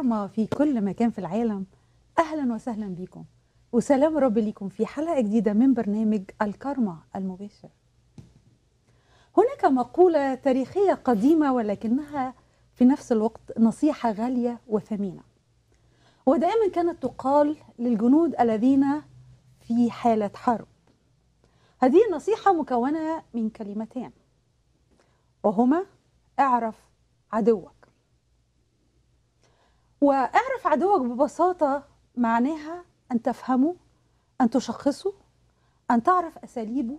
الكرامة في كل مكان في العالم أهلا وسهلا بكم وسلام رب لكم في حلقة جديدة من برنامج الكارما المباشر هناك مقولة تاريخية قديمة ولكنها في نفس الوقت نصيحة غالية وثمينة ودائما كانت تقال للجنود الذين في حالة حرب هذه النصيحة مكونة من كلمتين وهما اعرف عدوك واعرف عدوك ببساطة معناها أن تفهمه أن تشخصه أن تعرف أساليبه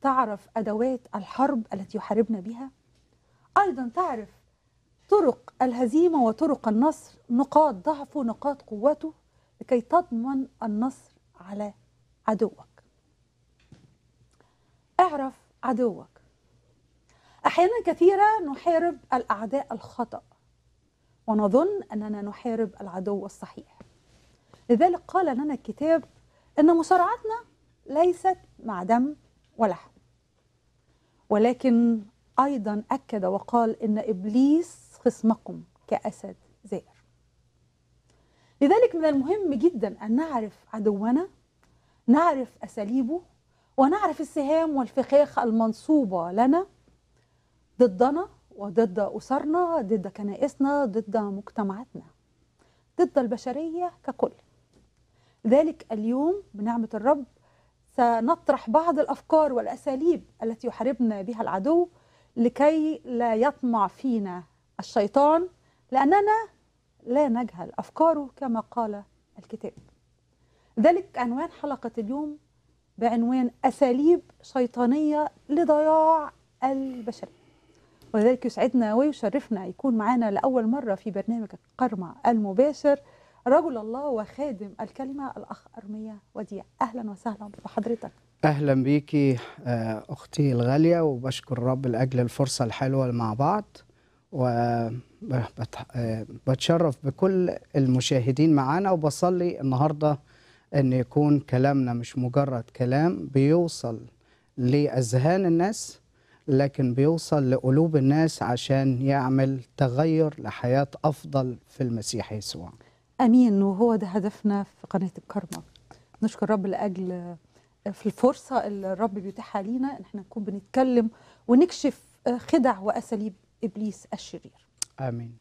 تعرف أدوات الحرب التي يحاربنا بها أيضا تعرف طرق الهزيمة وطرق النصر نقاط ضعفه نقاط قوته لكي تضمن النصر على عدوك اعرف عدوك أحيانا كثيرة نحارب الأعداء الخطأ ونظن أننا نحارب العدو الصحيح لذلك قال لنا الكتاب أن مصارعتنا ليست مع دم ولحم ولكن أيضا أكد وقال إن إبليس خصمكم كأسد زائر لذلك من المهم جدا أن نعرف عدونا نعرف أساليبه ونعرف السهام والفخاخ المنصوبة لنا ضدنا وضد أسرنا ضد كنائسنا ضد مجتمعاتنا ضد البشرية ككل ذلك اليوم بنعمة الرب سنطرح بعض الأفكار والأساليب التي يحاربنا بها العدو لكي لا يطمع فينا الشيطان لأننا لا نجهل أفكاره كما قال الكتاب ذلك عنوان حلقة اليوم بعنوان أساليب شيطانية لضياع البشرية ولذلك يسعدنا ويشرفنا يكون معنا لأول مرة في برنامج قرمة المباشر رجل الله وخادم الكلمة الأخ أرمية وديع أهلا وسهلا بحضرتك أهلا بيكي آه، أختي الغالية وبشكر رب لأجل الفرصة الحلوة مع بعض وبتشرف آه، بكل المشاهدين معانا وبصلي النهارده ان يكون كلامنا مش مجرد كلام بيوصل لاذهان الناس لكن بيوصل لقلوب الناس عشان يعمل تغير لحياة أفضل في المسيح يسوع أمين وهو ده هدفنا في قناة الكرمة نشكر رب لأجل آه، في الفرصة اللي الرب بيتاحها لينا إن احنا نكون بنتكلم ونكشف آه، خدع وأساليب إبليس الشرير آمين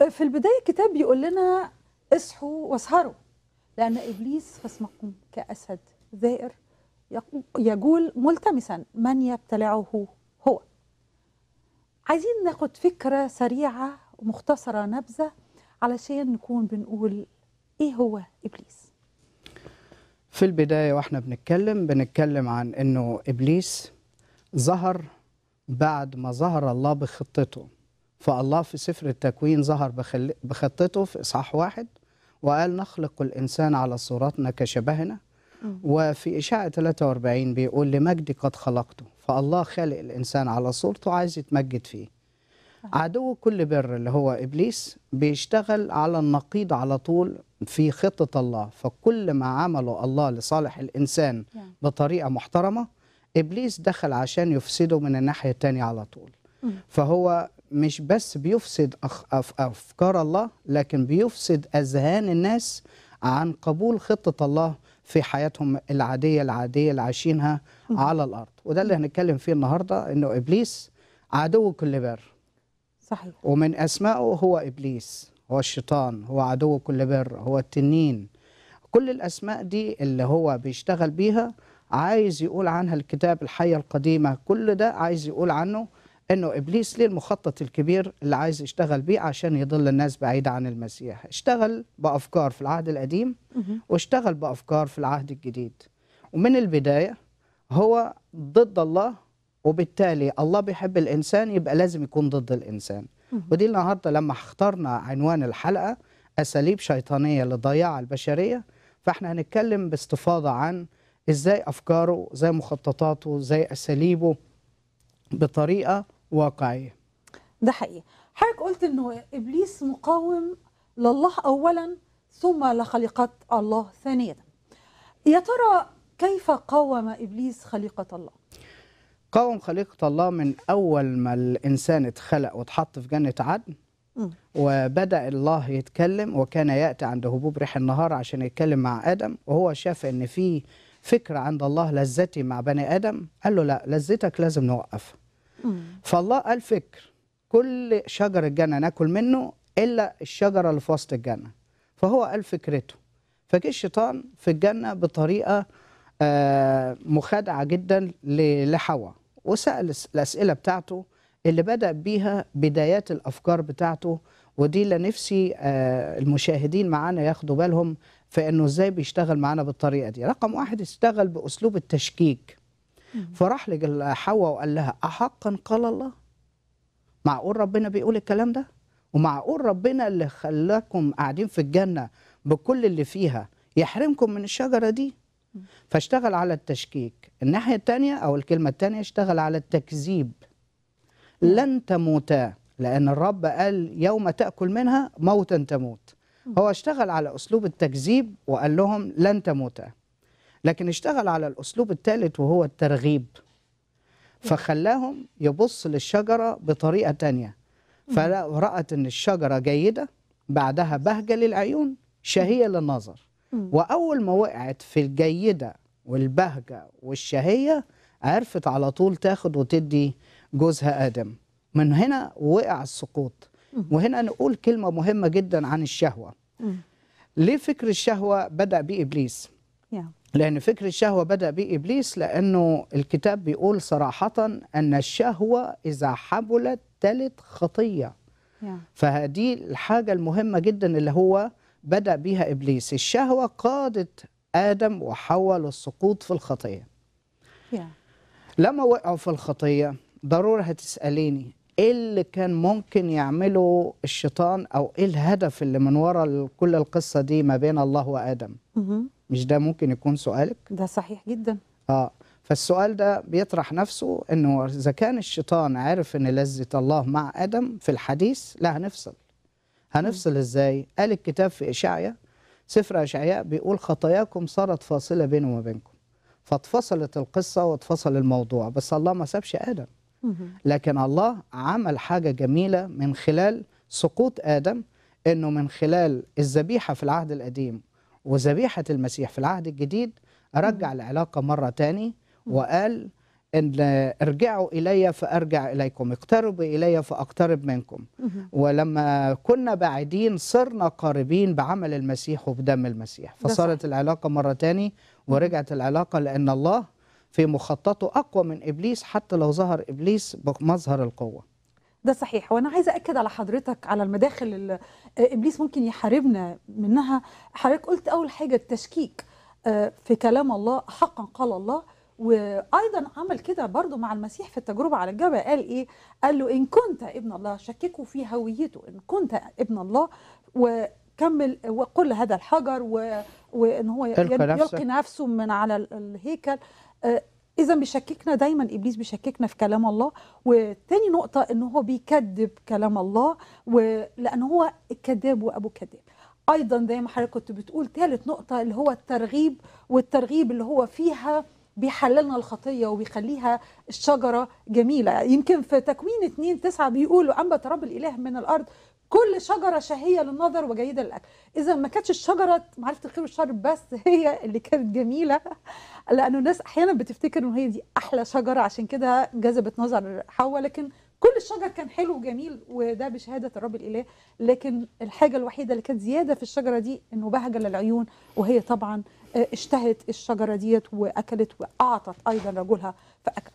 آه، في البداية الكتاب بيقول لنا اصحوا واسهروا لأن إبليس خصمكم كأسد ذائر يقول ملتمسا من يبتلعه هو عايزين ناخد فكرة سريعة مختصرة نبذة علشان نكون بنقول ايه هو ابليس في البداية واحنا بنتكلم بنتكلم عن انه ابليس ظهر بعد ما ظهر الله بخطته فالله في سفر التكوين ظهر بخطته في اصحاح واحد وقال نخلق الانسان على صورتنا كشبهنا وفي إشاعة 43 بيقول لمجدي قد خلقته فالله خالق الإنسان على صورته عايز يتمجد فيه عدو كل بر اللي هو إبليس بيشتغل على النقيض على طول في خطة الله فكل ما عمله الله لصالح الإنسان بطريقة محترمة إبليس دخل عشان يفسده من الناحية التانية على طول أمم. فهو مش بس بيفسد أفكار الله لكن بيفسد أذهان الناس عن قبول خطة الله في حياتهم العاديه العاديه اللي عايشينها على الارض وده اللي هنتكلم فيه النهارده انه ابليس عدو كل بر صحيح ومن اسمائه هو ابليس هو الشيطان هو عدو كل بر هو التنين كل الاسماء دي اللي هو بيشتغل بيها عايز يقول عنها الكتاب الحيه القديمه كل ده عايز يقول عنه انه ابليس ليه المخطط الكبير اللي عايز يشتغل بيه عشان يضل الناس بعيده عن المسيح اشتغل بافكار في العهد القديم واشتغل بافكار في العهد الجديد ومن البدايه هو ضد الله وبالتالي الله بيحب الانسان يبقى لازم يكون ضد الانسان ودي النهارده لما اخترنا عنوان الحلقه اساليب شيطانيه لضياع البشريه فاحنا هنتكلم باستفاضه عن ازاي افكاره زي مخططاته زي اساليبه بطريقه واقعيه ده حقيقي حضرتك قلت انه ابليس مقاوم لله اولا ثم لخليقه الله ثانيا يا ترى كيف قاوم ابليس خليقه الله قاوم خليقه الله من اول ما الانسان اتخلق واتحط في جنه عدن وبدا الله يتكلم وكان ياتي عند هبوب ريح النهار عشان يتكلم مع ادم وهو شاف ان في فكره عند الله لذتي مع بني ادم قال له لا لذتك لازم نوقفها فالله قال فكر كل شجر الجنه ناكل منه الا الشجره اللي في وسط الجنه فهو قال فكرته فجه الشيطان في الجنه بطريقه آه، مخادعه جدا لحواء وسال الاسئله بتاعته اللي بدا بيها بدايات الافكار بتاعته ودي اللي نفسي آه، المشاهدين معانا ياخدوا بالهم في انه ازاي بيشتغل معانا بالطريقه دي رقم واحد اشتغل باسلوب التشكيك فراح لحواء وقال لها احقا قال الله معقول ربنا بيقول الكلام ده ومعقول ربنا اللي خلاكم قاعدين في الجنه بكل اللي فيها يحرمكم من الشجره دي فاشتغل على التشكيك الناحيه الثانيه او الكلمه الثانيه اشتغل على التكذيب لن تموتا لان الرب قال يوم تاكل منها موتا تموت هو اشتغل على اسلوب التكذيب وقال لهم لن تموتا لكن اشتغل على الأسلوب الثالث وهو الترغيب فخلاهم يبص للشجرة بطريقة تانية فرأت أن الشجرة جيدة بعدها بهجة للعيون شهية للنظر وأول ما وقعت في الجيدة والبهجة والشهية عرفت على طول تاخد وتدي جوزها آدم من هنا وقع السقوط وهنا نقول كلمة مهمة جدا عن الشهوة ليه فكر الشهوة بدأ بإبليس yeah. لأن فكر الشهوة بدأ بإبليس لأنه الكتاب بيقول صراحة أن الشهوة إذا حبلت تلت خطية فهذه الحاجة المهمة جدا اللي هو بدأ بها إبليس الشهوة قادت آدم وحواء للسقوط في الخطية لما وقعوا في الخطية ضرورة هتسأليني ايه اللي كان ممكن يعمله الشيطان او ايه الهدف اللي من ورا كل القصه دي ما بين الله وادم mm-hmm. مش ده ممكن يكون سؤالك ده صحيح جدا اه فالسؤال ده بيطرح نفسه انه اذا كان الشيطان عارف ان لذه الله مع ادم في الحديث لا هنفصل هنفصل ازاي قال الكتاب في اشعيا سفر اشعياء بيقول خطاياكم صارت فاصله بيني وبينكم فاتفصلت القصه واتفصل الموضوع بس الله ما سابش ادم لكن الله عمل حاجه جميله من خلال سقوط ادم انه من خلال الذبيحه في العهد القديم وذبيحة المسيح في العهد الجديد رجع العلاقة مرة تاني وقال ان ارجعوا الي فارجع اليكم اقتربوا الي فاقترب منكم ولما كنا بعيدين صرنا قريبين بعمل المسيح وبدم المسيح فصارت العلاقه مره تاني ورجعت العلاقه لان الله في مخططه اقوى من ابليس حتى لو ظهر ابليس بمظهر القوه ده صحيح وانا عايزه اكد على حضرتك على المداخل اللي آه، ابليس ممكن يحاربنا منها حضرتك قلت اول حاجه التشكيك آه، في كلام الله حقا قال الله وايضا عمل كده برضه مع المسيح في التجربه على الجبل قال ايه قال له ان كنت ابن الله شككوا في هويته ان كنت ابن الله وكمل وقل هذا الحجر و... وان هو يلقي نفسه. يلقي نفسه من على الهيكل آه، اذا بيشككنا دايما ابليس بيشككنا في كلام الله وتاني نقطه ان هو بيكذب كلام الله ولان هو الكذاب وابو كذاب ايضا زي ما حضرتك كنت بتقول ثالث نقطه اللي هو الترغيب والترغيب اللي هو فيها بيحللنا الخطية وبيخليها الشجرة جميلة يمكن في تكوين 2 9 بيقولوا أنبت رب الإله من الأرض كل شجره شهيه للنظر وجيده للاكل اذا ما كانتش الشجره معرفه الخير والشر بس هي اللي كانت جميله لانه الناس احيانا بتفتكر ان هي دي احلى شجره عشان كده جذبت نظر حواء لكن كل الشجر كان حلو وجميل وده بشهاده الرب الاله لكن الحاجه الوحيده اللي كانت زياده في الشجره دي انه بهجه للعيون وهي طبعا آه، اشتهت الشجره ديت واكلت واعطت ايضا رجلها فاكل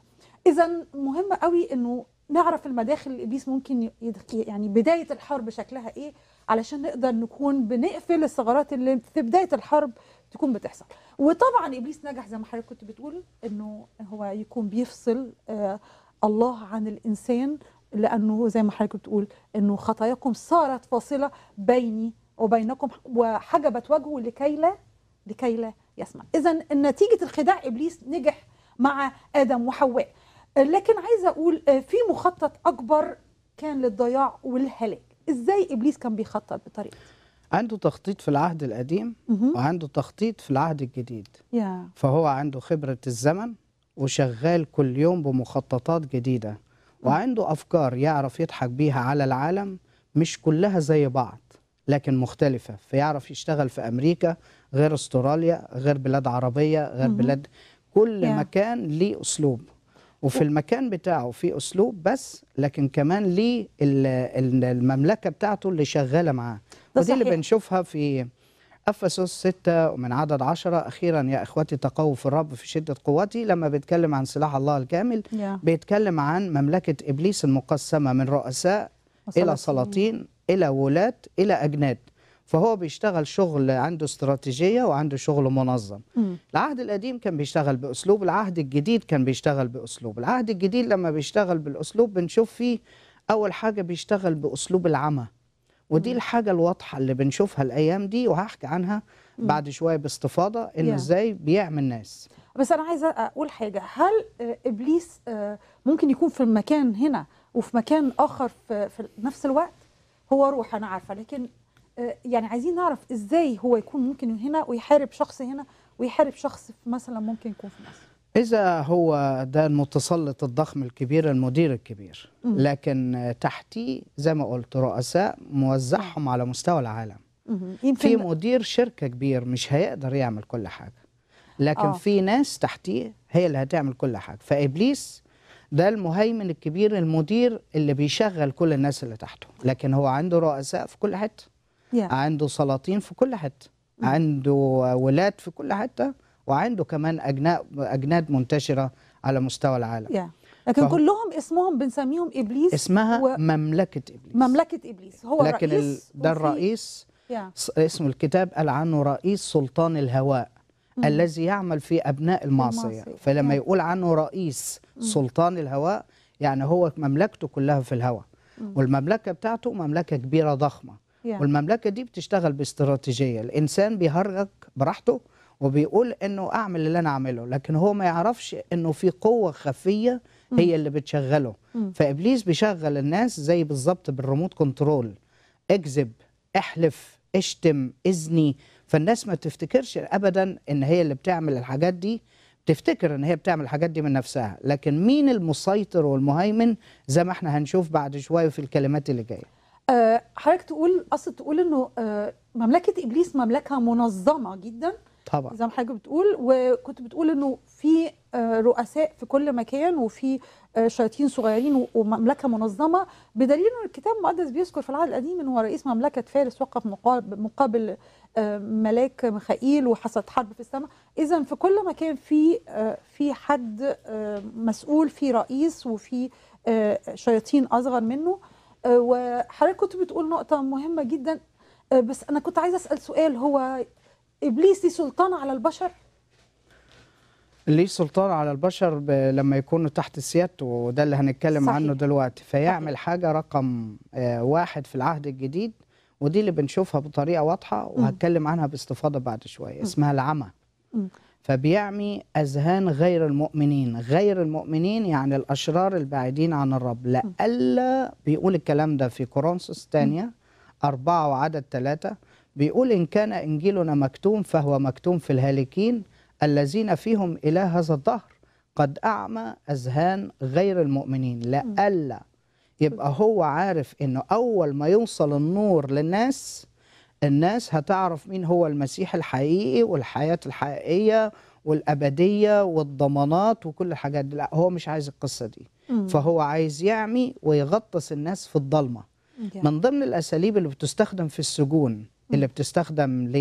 اذا مهم قوي انه نعرف المداخل اللي ابليس ممكن يعني بدايه الحرب شكلها ايه علشان نقدر نكون بنقفل الثغرات اللي في بدايه الحرب تكون بتحصل وطبعا ابليس نجح زي ما حضرتك كنت بتقول انه هو يكون بيفصل آه الله عن الانسان لانه زي ما حضرتك بتقول انه خطاياكم صارت فاصله بيني وبينكم وحجبت وجهه لكي لا لكي لا يسمع اذا نتيجه الخداع ابليس نجح مع ادم وحواء لكن عايزه اقول آه، في مخطط اكبر كان للضياع والهلاك ازاي ابليس كان بيخطط بطريقه عنده تخطيط في العهد القديم وعنده تخطيط في العهد الجديد yeah. فهو عنده خبرة الزمن وشغال كل يوم بمخططات جديدة وعنده أفكار يعرف يضحك بيها على العالم مش كلها زي بعض لكن مختلفة فيعرف يشتغل في أمريكا غير استراليا غير بلاد عربية غير مه. بلاد كل yeah. مكان ليه أسلوب وفي المكان بتاعه في اسلوب بس لكن كمان ليه المملكه بتاعته اللي شغاله معاه ودي صحيح. اللي بنشوفها في افسس 6 ومن عدد 10 اخيرا يا اخواتي تقوى في الرب في شده قوتي لما بيتكلم عن سلاح الله الكامل yeah. بيتكلم عن مملكه ابليس المقسمه من رؤساء الى سلاطين الى ولاة الى اجناد فهو بيشتغل شغل عنده استراتيجية وعنده شغل منظم م. العهد القديم كان بيشتغل بأسلوب العهد الجديد كان بيشتغل بأسلوب العهد الجديد لما بيشتغل بالأسلوب بنشوف فيه أول حاجة بيشتغل بأسلوب العمى ودي م. الحاجة الواضحة اللي بنشوفها الأيام دي وهحكي عنها بعد شوية باستفاضة إنه إزاي بيعمل ناس بس أنا عايزة أقول حاجة هل آه، إبليس آه، ممكن يكون في المكان هنا وفي مكان آخر في نفس الوقت هو روح أنا عارفة لكن آه، يعني عايزين نعرف ازاي هو يكون ممكن هنا ويحارب شخص هنا ويحارب شخص مثلا ممكن يكون في مصر إذا هو ده المتسلط الضخم الكبير المدير الكبير م. لكن تحتي زي ما قلت رؤساء موزعهم على مستوى العالم م. في مدير شركة كبير مش هيقدر يعمل كل حاجة لكن آه. في ناس تحتيه هي اللي هتعمل كل حاجة فإبليس ده المهيمن الكبير المدير اللي بيشغل كل الناس اللي تحته لكن هو عنده رؤساء في كل حتة yeah. عنده سلاطين في كل حته mm. عنده ولاد في كل حته وعنده كمان أجناء اجناد منتشره على مستوى العالم yeah. لكن ف... كلهم اسمهم بنسميهم ابليس اسمها و... مملكه ابليس مملكه ابليس هو لكن الرئيس لكن ده الرئيس yeah. اسم الكتاب قال عنه رئيس سلطان الهواء mm. الذي يعمل في ابناء المعصيه فلما yeah. يقول عنه رئيس mm. سلطان الهواء يعني هو مملكته كلها في الهواء mm. والمملكه بتاعته مملكه كبيره ضخمه yeah. والمملكه دي بتشتغل باستراتيجيه الانسان بيهرج براحته وبيقول انه اعمل اللي انا اعمله لكن هو ما يعرفش انه في قوه خفيه هي اللي بتشغله فابليس بيشغل الناس زي بالظبط بالريموت كنترول اكذب احلف اشتم اذني فالناس ما تفتكرش ابدا ان هي اللي بتعمل الحاجات دي تفتكر ان هي بتعمل الحاجات دي من نفسها لكن مين المسيطر والمهيمن زي ما احنا هنشوف بعد شويه في الكلمات اللي جايه آه، حضرتك تقول قصد تقول انه آه، مملكه ابليس مملكه منظمه جدا طبعا زي ما حضرتك بتقول وكنت بتقول انه في آه، رؤساء في كل مكان وفي شياطين صغيرين ومملكه منظمه بدليل ان الكتاب المقدس بيذكر في العهد القديم انه رئيس مملكه فارس وقف مقابل ملاك ميخائيل وحصلت حرب في السماء اذا في كل مكان في في حد مسؤول في رئيس وفي شياطين اصغر منه آه، وحضرتك كنت بتقول نقطه مهمه جدا آه، بس انا كنت عايزه اسال سؤال هو ابليس ليه سلطان على البشر ليه سلطان على البشر لما يكونوا تحت سيادته وده اللي هنتكلم صحيح. عنه دلوقتي فيعمل صحيح. حاجه رقم آه، واحد في العهد الجديد ودي اللي بنشوفها بطريقه واضحه وهتكلم عنها باستفاضه بعد شويه اسمها العمى فبيعمي أذهان غير المؤمنين غير المؤمنين يعني الأشرار البعيدين عن الرب لألا بيقول الكلام ده في كورنثوس الثانية أربعة وعدد ثلاثة بيقول إن كان إنجيلنا مكتوم فهو مكتوم في الهالكين الذين فيهم إله هذا الظهر قد أعمى أذهان غير المؤمنين لألا يبقى هو عارف إنه أول ما يوصل النور للناس الناس هتعرف مين هو المسيح الحقيقي والحياة الحقيقية والأبدية والضمانات وكل الحاجات دي لا هو مش عايز القصة دي مم. فهو عايز يعمي ويغطس الناس في الضلمة من ضمن الأساليب اللي بتستخدم في السجون اللي بتستخدم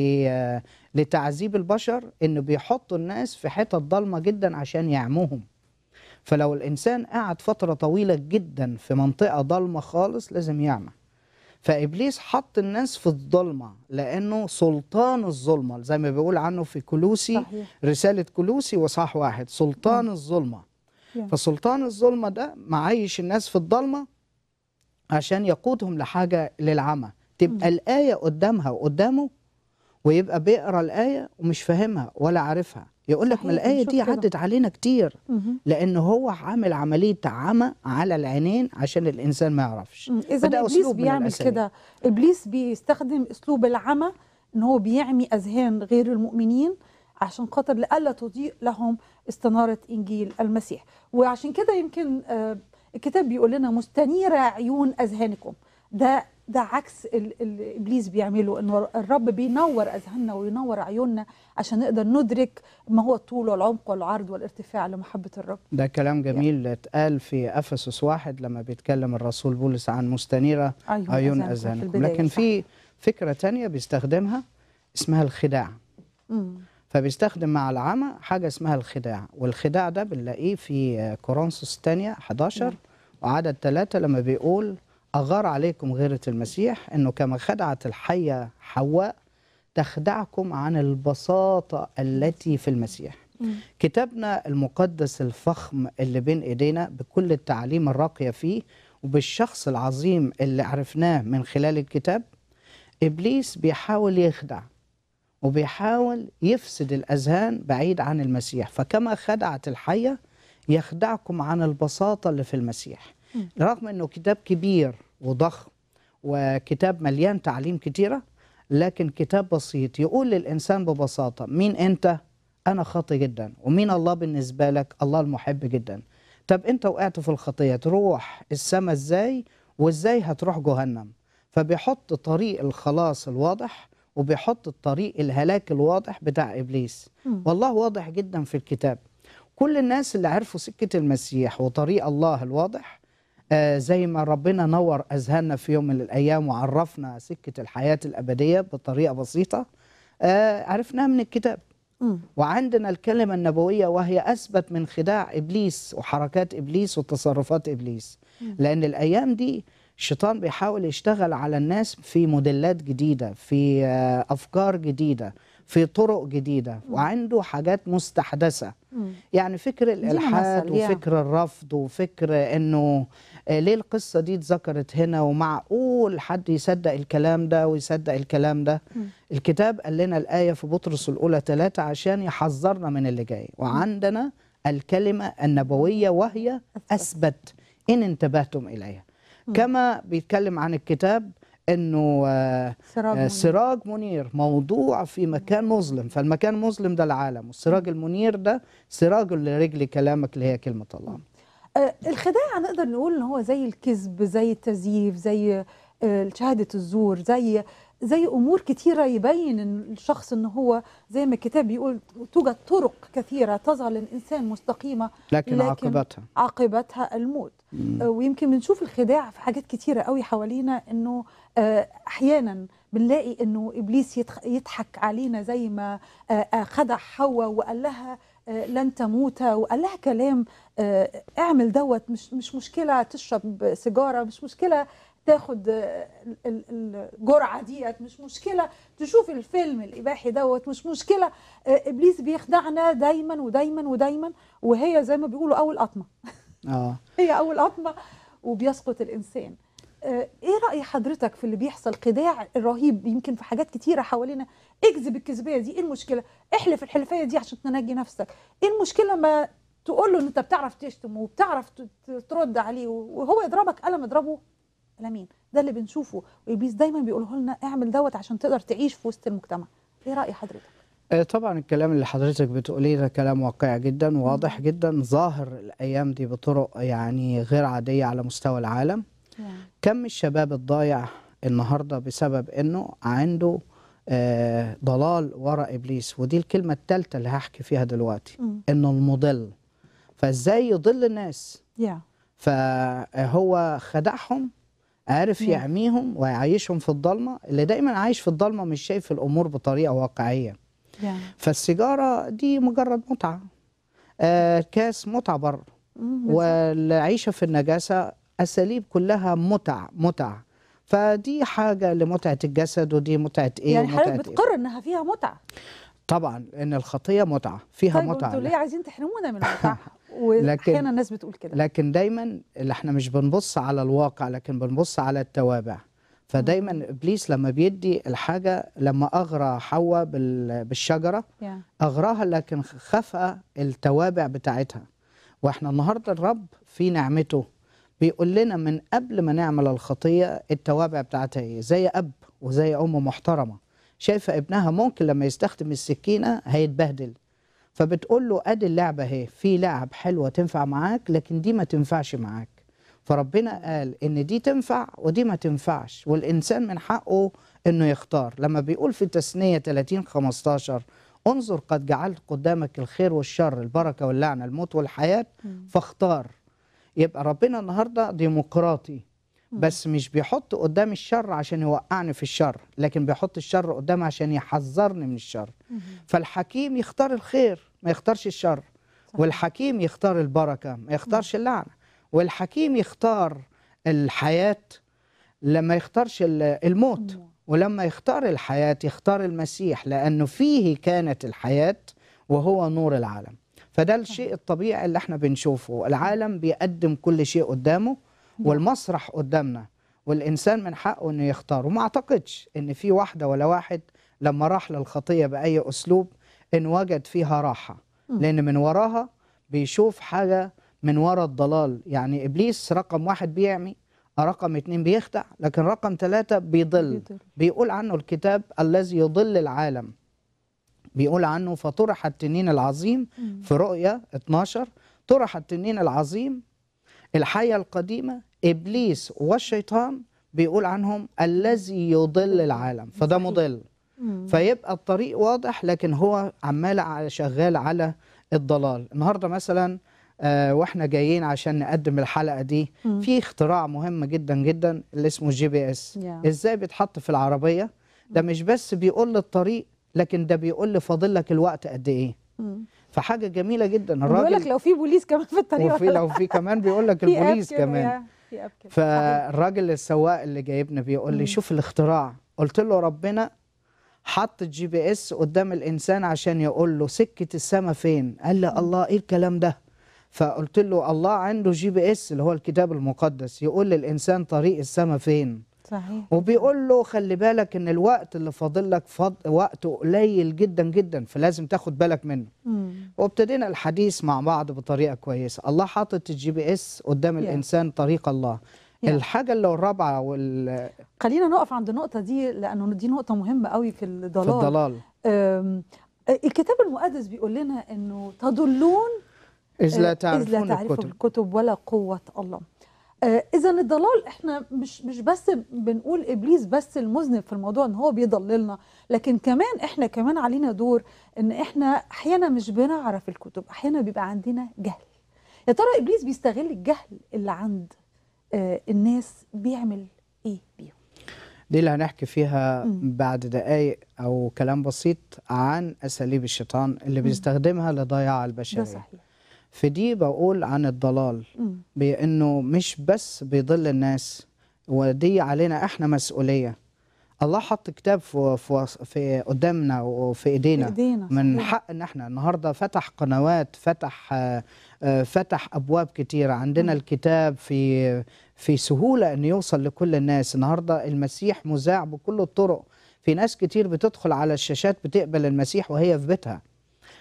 لتعذيب البشر انه بيحطوا الناس في حتت ضلمه جدا عشان يعموهم فلو الانسان قعد فتره طويله جدا في منطقه ضلمه خالص لازم يعمى فابليس حط الناس في الظلمه لانه سلطان الظلمه زي ما بيقول عنه في كلوسي صحيح. رساله كلوسي وصح واحد سلطان الظلمه فسلطان الظلمه ده معيش الناس في الظلمه عشان يقودهم لحاجه للعمى تبقى الايه قدامها وقدامه ويبقى بيقرا الايه ومش فاهمها ولا عارفها يقول لك ما الآية دي عدت علينا كتير لأن هو عامل عملية عمى على العينين عشان الإنسان ما يعرفش إذا إبليس بيعمل كده إبليس بيستخدم أسلوب العمى إن هو بيعمي أذهان غير المؤمنين عشان خاطر لألا تضيء لهم استنارة إنجيل المسيح وعشان كده يمكن آه، الكتاب بيقول لنا مستنيرة عيون أذهانكم ده ده عكس اللي ابليس بيعمله انه الرب بينور اذهاننا وينور عيوننا عشان نقدر ندرك ما هو الطول والعمق والعرض والارتفاع لمحبه الرب. ده كلام جميل يعني. اتقال في افسس واحد لما بيتكلم الرسول بولس عن مستنيره أيوة، عيون, عيون اذهانكم لكن صح. في فكره تانية بيستخدمها اسمها الخداع. م. فبيستخدم مع العمى حاجه اسمها الخداع والخداع ده بنلاقيه في كورنثوس الثانيه 11 وعدد ثلاثة لما بيقول أغار عليكم غيرة المسيح أنه كما خدعت الحية حواء تخدعكم عن البساطة التي في المسيح كتابنا المقدس الفخم اللي بين إيدينا بكل التعليم الراقية فيه وبالشخص العظيم اللي عرفناه من خلال الكتاب إبليس بيحاول يخدع وبيحاول يفسد الأذهان بعيد عن المسيح فكما خدعت الحية يخدعكم عن البساطة اللي في المسيح رغم انه كتاب كبير وضخم وكتاب مليان تعليم كتيره لكن كتاب بسيط يقول للانسان ببساطه مين انت انا خاطي جدا ومين الله بالنسبه لك الله المحب جدا طب انت وقعت في الخطيه تروح السماء ازاي وازاي هتروح جهنم فبيحط طريق الخلاص الواضح وبيحط الطريق الهلاك الواضح بتاع ابليس والله واضح جدا في الكتاب كل الناس اللي عرفوا سكه المسيح وطريق الله الواضح آه، زي ما ربنا نور أذهاننا في يوم من الأيام وعرفنا سكة الحياة الأبدية بطريقة بسيطة آه، عرفناها من الكتاب وعندنا الكلمة النبوية وهي أثبت من خداع إبليس وحركات إبليس وتصرفات إبليس لأن الأيام دي الشيطان بيحاول يشتغل على الناس في موديلات جديدة في آه، أفكار جديدة في طرق جديدة وعنده حاجات مستحدثة يعني فكر الإلحاد وفكر الرفض وفكر أنه آه، ليه القصة دي اتذكرت هنا ومعقول حد يصدق الكلام ده ويصدق الكلام ده م. الكتاب قال لنا الآية في بطرس الأولى ثلاثة عشان يحذرنا من اللي جاي وعندنا الكلمة النبوية وهي أثبت إن انتبهتم إليها كما بيتكلم عن الكتاب انه آه، سراج, آه، سراج منير موضوع في مكان مظلم فالمكان المظلم ده العالم والسراج المنير ده سراج لرجل كلامك اللي هي كلمه الله آه، الخداع نقدر نقول ان هو زي الكذب زي التزييف زي آه، شهاده الزور زي زي امور كتيره يبين ان الشخص ان هو زي ما الكتاب بيقول توجد طرق كثيره تظهر للانسان مستقيمه لكن, لكن عاقبتها عاقبتها الموت آه، ويمكن بنشوف الخداع في حاجات كتيره قوي حوالينا انه احيانا بنلاقي انه ابليس يضحك علينا زي ما خدع حواء وقال لها آه، لن تموت وقال لها كلام آه، اعمل دوت مش مش مشكله تشرب سيجاره مش مشكله تاخد آه، الجرعه ديت مش مشكله تشوف الفيلم الاباحي دوت مش مشكله ابليس بيخدعنا دايما ودايما ودايما وهي زي ما بيقولوا اول قطمه اه هي اول قطمه وبيسقط الانسان ايه راي حضرتك في اللي بيحصل خداع الرهيب يمكن في حاجات كتيره حوالينا اكذب الكذبيه دي ايه المشكله احلف الحلفيه دي عشان تنجي نفسك ايه المشكله ما تقول له ان انت بتعرف تشتم وبتعرف ترد عليه وهو يضربك قلم اضربه لمين ده اللي بنشوفه وابليس دايما بيقوله لنا اعمل دوت عشان تقدر تعيش في وسط المجتمع ايه راي حضرتك آه، طبعا الكلام اللي حضرتك بتقوليه ده كلام واقعي جدا واضح جدا ظاهر الايام دي بطرق يعني غير عاديه على مستوى العالم نعم. كم الشباب الضايع النهارده بسبب انه عنده آه، ضلال وراء ابليس ودي الكلمه الثالثه اللي هحكي فيها دلوقتي انه المضل فازاي يضل الناس yeah. فهو خدعهم عارف yeah. يعميهم ويعيشهم في الضلمه اللي دايما عايش في الضلمه مش شايف الامور بطريقه واقعيه yeah. فالسيجاره دي مجرد متعه آه كاس متعه بره والعيشه في النجاسه اساليب كلها متع متع فدي حاجه لمتعه الجسد ودي متعه ايه يعني حضرتك إيه؟ بتقر إيه؟ انها فيها متعه طبعا ان الخطيه متعه فيها طيب متعه ليه عايزين تحرمونا من متعها واحيانا الناس بتقول كده لكن دايما اللي احنا مش بنبص على الواقع لكن بنبص على التوابع فدايما ابليس لما بيدي الحاجه لما اغرى حواء بالشجره اغراها لكن خفى التوابع بتاعتها واحنا النهارده الرب في نعمته بيقول لنا من قبل ما نعمل الخطيه التوابع بتاعتها ايه زي اب وزي ام محترمه شايفه ابنها ممكن لما يستخدم السكينه هيتبهدل فبتقول له ادي اللعبه اهي في لعب حلوه تنفع معاك لكن دي ما تنفعش معاك فربنا قال ان دي تنفع ودي ما تنفعش والانسان من حقه انه يختار لما بيقول في تسنيه 30 15 انظر قد جعلت قدامك الخير والشر البركه واللعنه الموت والحياه فاختار يبقى ربنا النهارده ديمقراطي بس مش بيحط قدام الشر عشان يوقعني في الشر لكن بيحط الشر قدام عشان يحذرني من الشر فالحكيم يختار الخير ما يختارش الشر والحكيم يختار البركة ما يختارش اللعنة والحكيم يختار الحياة لما يختارش الموت ولما يختار الحياة يختار المسيح لأنه فيه كانت الحياة وهو نور العالم فده الشيء الطبيعي اللي احنا بنشوفه العالم بيقدم كل شيء قدامه والمسرح قدامنا والإنسان من حقه أنه يختار وما أعتقدش أن في واحدة ولا واحد لما راح للخطية بأي أسلوب إن وجد فيها راحة لأن من وراها بيشوف حاجة من وراء الضلال يعني إبليس رقم واحد بيعمي رقم اتنين بيخدع لكن رقم ثلاثة بيضل بيقول عنه الكتاب الذي يضل العالم بيقول عنه فطرح التنين العظيم في رؤيا 12 طرح التنين العظيم الحية القديمة إبليس والشيطان بيقول عنهم الذي يضل العالم فده مضل فيبقى الطريق واضح لكن هو عمال شغال على الضلال النهاردة مثلا آه، واحنا جايين عشان نقدم الحلقه دي في اختراع مهم جدا جدا اللي اسمه الجي بي اس ازاي بيتحط في العربيه ده مش بس بيقول الطريق لكن ده بيقول لي فاضل لك الوقت قد ايه فحاجه جميله جدا الراجل بيقول لك لو في بوليس كمان في الطريق وفي لو في كمان بيقول لك البوليس كمان فالراجل السواق اللي جايبنا بيقول لي شوف الاختراع قلت له ربنا حط الجي بي اس قدام الانسان عشان يقول له سكه السما فين قال لي الله ايه الكلام ده فقلت له الله عنده جي بي اس اللي هو الكتاب المقدس يقول للانسان طريق السما فين صحيح وبيقول له خلي بالك ان الوقت اللي فاضل لك فض... وقت قليل جدا جدا فلازم تاخد بالك منه مم. وابتدينا الحديث مع بعض بطريقه كويسه الله حاطط الجي بي اس قدام yeah. الانسان طريق الله yeah. الحاجه اللي الرابعه وال خلينا نقف عند النقطه دي لانه دي نقطه مهمه قوي في الضلال في الضلال أم... الكتاب المقدس بيقول لنا انه تضلون إذ لا تعرفون, آه، إذ لا تعرفون الكتب. الكتب ولا قوة الله آه، اذا الضلال احنا مش مش بس بنقول ابليس بس المذنب في الموضوع ان هو بيضللنا لكن كمان احنا كمان علينا دور ان احنا احيانا مش بنعرف الكتب احيانا بيبقى عندنا جهل يا ترى ابليس بيستغل الجهل اللي عند آه، الناس بيعمل ايه بيهم دي اللي هنحكي فيها بعد دقايق او كلام بسيط عن اساليب الشيطان اللي بيستخدمها لضياع البشريه ده صحيح في دي بقول عن الضلال بانه مش بس بيضل الناس ودي علينا احنا مسؤوليه الله حط كتاب في في قدامنا وفي ايدينا, إيدينا. من حق ان احنا النهارده فتح قنوات فتح آه، فتح ابواب كتير عندنا الكتاب في في سهوله ان يوصل لكل الناس النهارده المسيح مذاع بكل الطرق في ناس كتير بتدخل على الشاشات بتقبل المسيح وهي في بيتها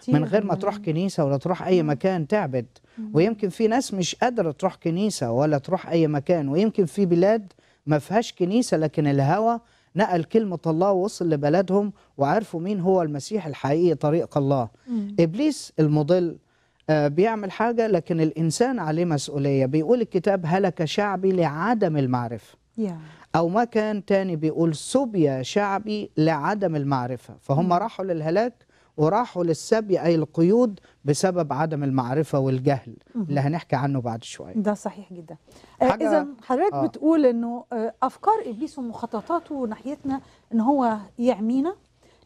كتير من غير ما تروح كنيسه ولا تروح اي مكان تعبد ويمكن في ناس مش قادره تروح كنيسه ولا تروح اي مكان ويمكن في بلاد ما فيهاش كنيسه لكن الهوى نقل كلمة الله ووصل لبلدهم وعرفوا مين هو المسيح الحقيقي طريق الله مم. إبليس المضل آه، بيعمل حاجة لكن الإنسان عليه مسؤولية بيقول الكتاب هلك شعبي لعدم المعرفة yeah. أو ما كان تاني بيقول سبيا شعبي لعدم المعرفة فهم راحوا للهلاك وراحوا للسبي أي القيود بسبب عدم المعرفة والجهل اللي هنحكي عنه بعد شوية ده صحيح جدا آه، إذا حضرتك آه. بتقول أنه آه، أفكار إبليس ومخططاته ناحيتنا أن هو يعمينا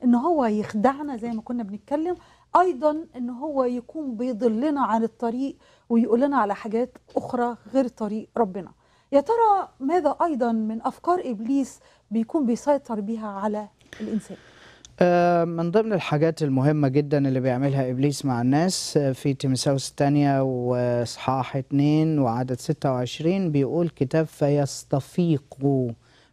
أن هو يخدعنا زي ما كنا بنتكلم أيضا أن هو يكون بيضلنا عن الطريق ويقول لنا على حاجات أخرى غير طريق ربنا يا ترى ماذا أيضا من أفكار إبليس بيكون بيسيطر بها على الإنسان آه، من ضمن الحاجات المهمة جدا اللي بيعملها إبليس مع الناس آه، في تيمساوس الثانية وصحاح 2 وعدد 26 بيقول كتاب فيستفيق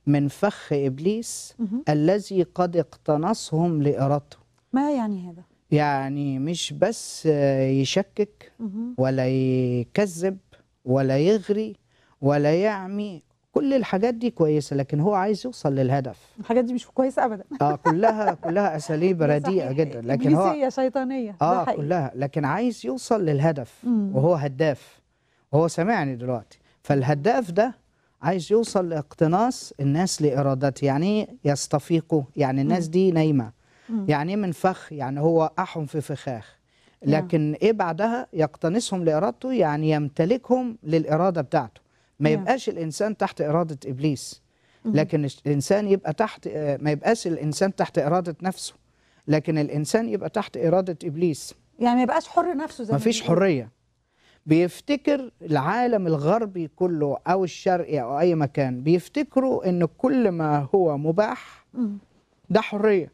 من فخ إبليس الذي قد اقتنصهم لإرادته ما يعني هذا؟ يعني مش بس آه، يشكك ولا يكذب ولا يغري ولا يعمي كل الحاجات دي كويسه لكن هو عايز يوصل للهدف الحاجات دي مش كويسه ابدا اه كلها كلها اساليب رديئه جدا لكن هو شيطانيه اه كلها لكن عايز يوصل للهدف مم. وهو هداف وهو سامعني دلوقتي فالهداف ده عايز يوصل لاقتناص الناس لارادته يعني إيه يستفيقوا يعني الناس دي نايمه يعني إيه من فخ يعني هو احهم في فخاخ نعم. لكن ايه بعدها يقتنصهم لارادته يعني يمتلكهم للاراده بتاعته ما يبقاش الانسان تحت اراده ابليس mm-hmm. لكن الانسان يبقى تحت آه، ما يبقاش الانسان تحت اراده نفسه لكن الانسان يبقى تحت اراده ابليس يعني ما يبقاش حر نفسه زي ما فيش حريه بيفتكر العالم الغربي كله او الشرقي او اي مكان بيفتكروا ان كل ما هو مباح mm. ده حريه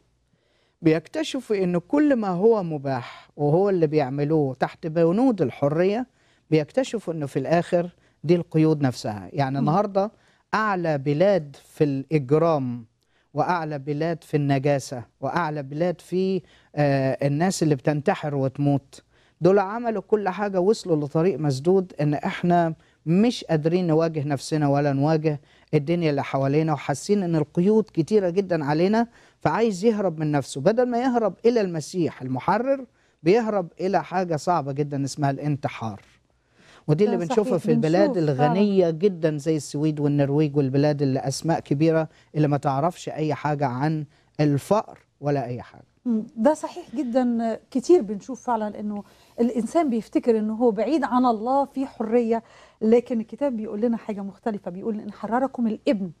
بيكتشفوا ان كل ما هو مباح وهو اللي بيعملوه تحت بنود الحريه بيكتشفوا انه في الاخر دي القيود نفسها يعني النهارده اعلى بلاد في الاجرام واعلى بلاد في النجاسه واعلى بلاد في آه، الناس اللي بتنتحر وتموت دول عملوا كل حاجه وصلوا لطريق مسدود ان احنا مش قادرين نواجه نفسنا ولا نواجه الدنيا اللي حوالينا وحاسين ان القيود كتيره جدا علينا فعايز يهرب من نفسه بدل ما يهرب الى المسيح المحرر بيهرب الى حاجه صعبه جدا اسمها الانتحار ودي اللي بنشوفها في البلاد الغنية جدا زي السويد والنرويج والبلاد اللي أسماء كبيرة اللي ما تعرفش أي حاجة عن الفقر ولا أي حاجة ده صحيح جدا كتير بنشوف فعلا انه الانسان بيفتكر انه هو بعيد عن الله في حريه لكن الكتاب بيقول لنا حاجه مختلفه بيقول ان حرركم الابن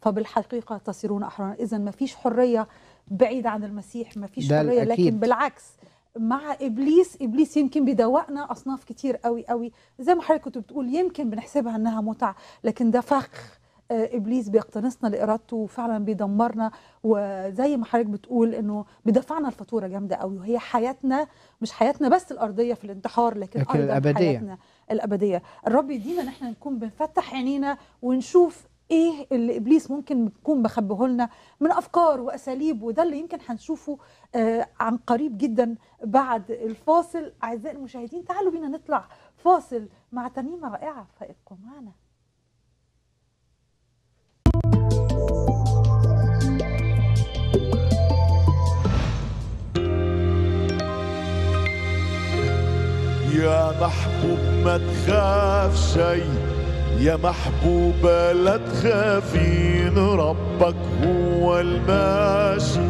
فبالحقيقه تصيرون احرارا اذا ما فيش حريه بعيد عن المسيح ما فيش حريه الأكيد. لكن بالعكس مع ابليس ابليس يمكن بيدوقنا اصناف كتير قوي قوي زي ما حضرتك كنت بتقول يمكن بنحسبها انها متعه لكن ده فخ آه، ابليس بيقتنصنا لارادته وفعلا بيدمرنا وزي ما حضرتك بتقول انه بيدفعنا الفاتوره جامده قوي وهي حياتنا مش حياتنا بس الارضيه في الانتحار لكن, لكن ايضا الابديه حياتنا الابديه الرب يدينا ان احنا نكون بنفتح عينينا ونشوف ايه اللي ابليس ممكن يكون مخبيه لنا من افكار واساليب وده اللي يمكن هنشوفه آه عن قريب جدا بعد الفاصل اعزائي المشاهدين تعالوا بينا نطلع فاصل مع تميمه رائعه فابقوا معنا يا محبوب ما تخاف شيء يا محبوبة لا تخافين ربك هو الماشي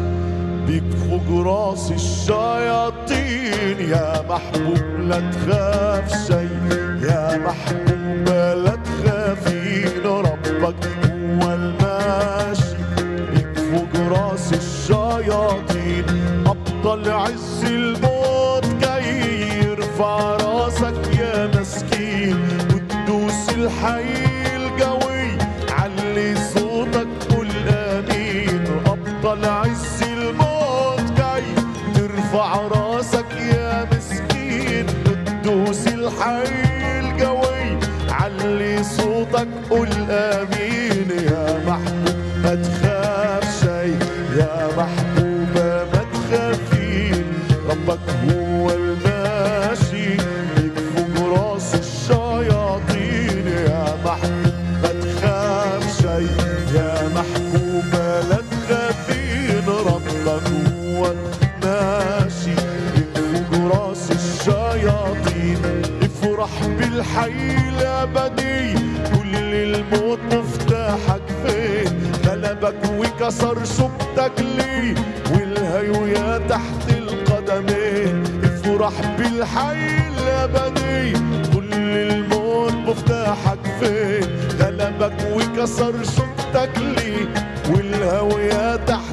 بيك فوق راس الشياطين يا محبوب لا تخاف شي يا محبوبة لا تخافين ربك هو الماشي بيك فوق راس الشياطين أبطل عز الموت جاي يرفع راسك يا مسكين الحي القوي علي صوتك قول امين ابطل عز الموت جاي ترفع راسك يا مسكين قدوس الحي القوي علي صوتك قول امين يا محبوب ما تخاف شي يا محبوب كسر لي ليه والهيوية تحت القدمين ايه؟ افرح بالحي الأبدي كل الموت مفتاحك فين غلبك وكسر لي ليه والهوية تحت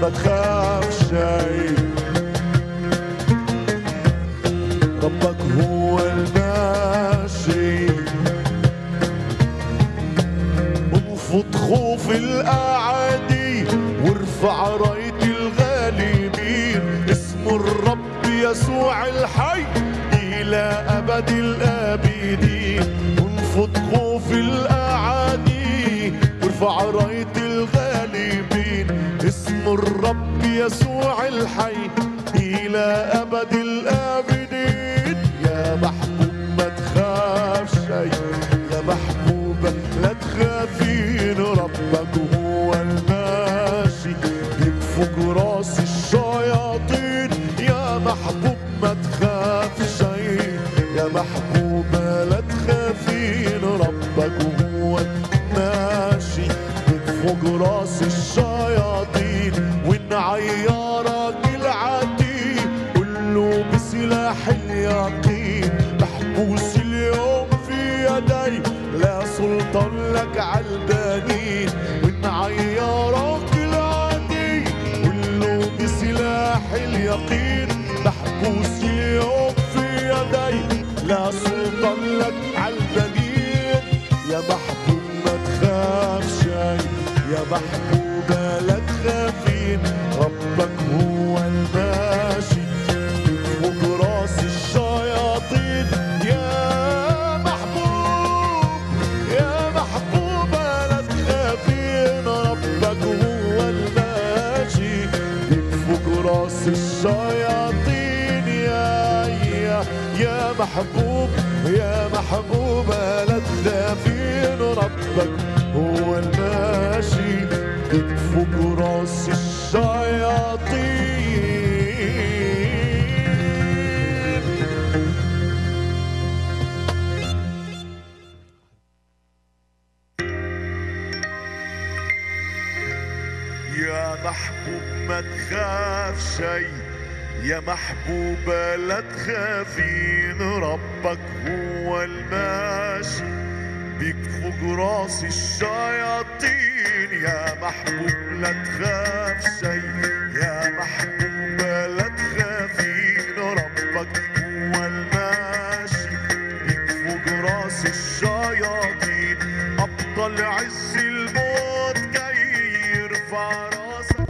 ما تخاف شيء ربك هو الماشي انفض خوف الأعادي وارفع راية الغالبين اسم الرب يسوع الحي إلى أبد الأبد حي إلى أبد راس الشياطين ابطل عز الموت كي يرفع راسك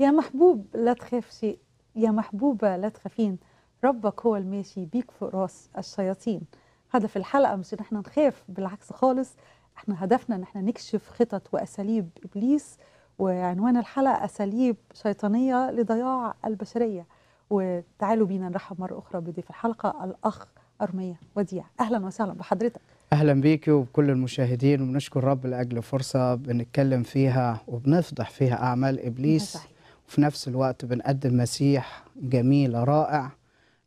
يا محبوب لا تخاف شيء يا محبوبة لا تخافين ربك هو الماشي بيك فوق راس الشياطين هدف الحلقة مش ان احنا نخاف بالعكس خالص احنا هدفنا ان احنا نكشف خطط واساليب ابليس وعنوان الحلقة أساليب شيطانية لضياع البشرية وتعالوا بينا نرحب مرة أخرى بضيف الحلقة الأخ أرمية وديع أهلا وسهلا بحضرتك أهلا بيك وبكل المشاهدين وبنشكر رب لأجل فرصة بنتكلم فيها وبنفضح فيها أعمال إبليس وفي نفس الوقت بنقدم مسيح جميل رائع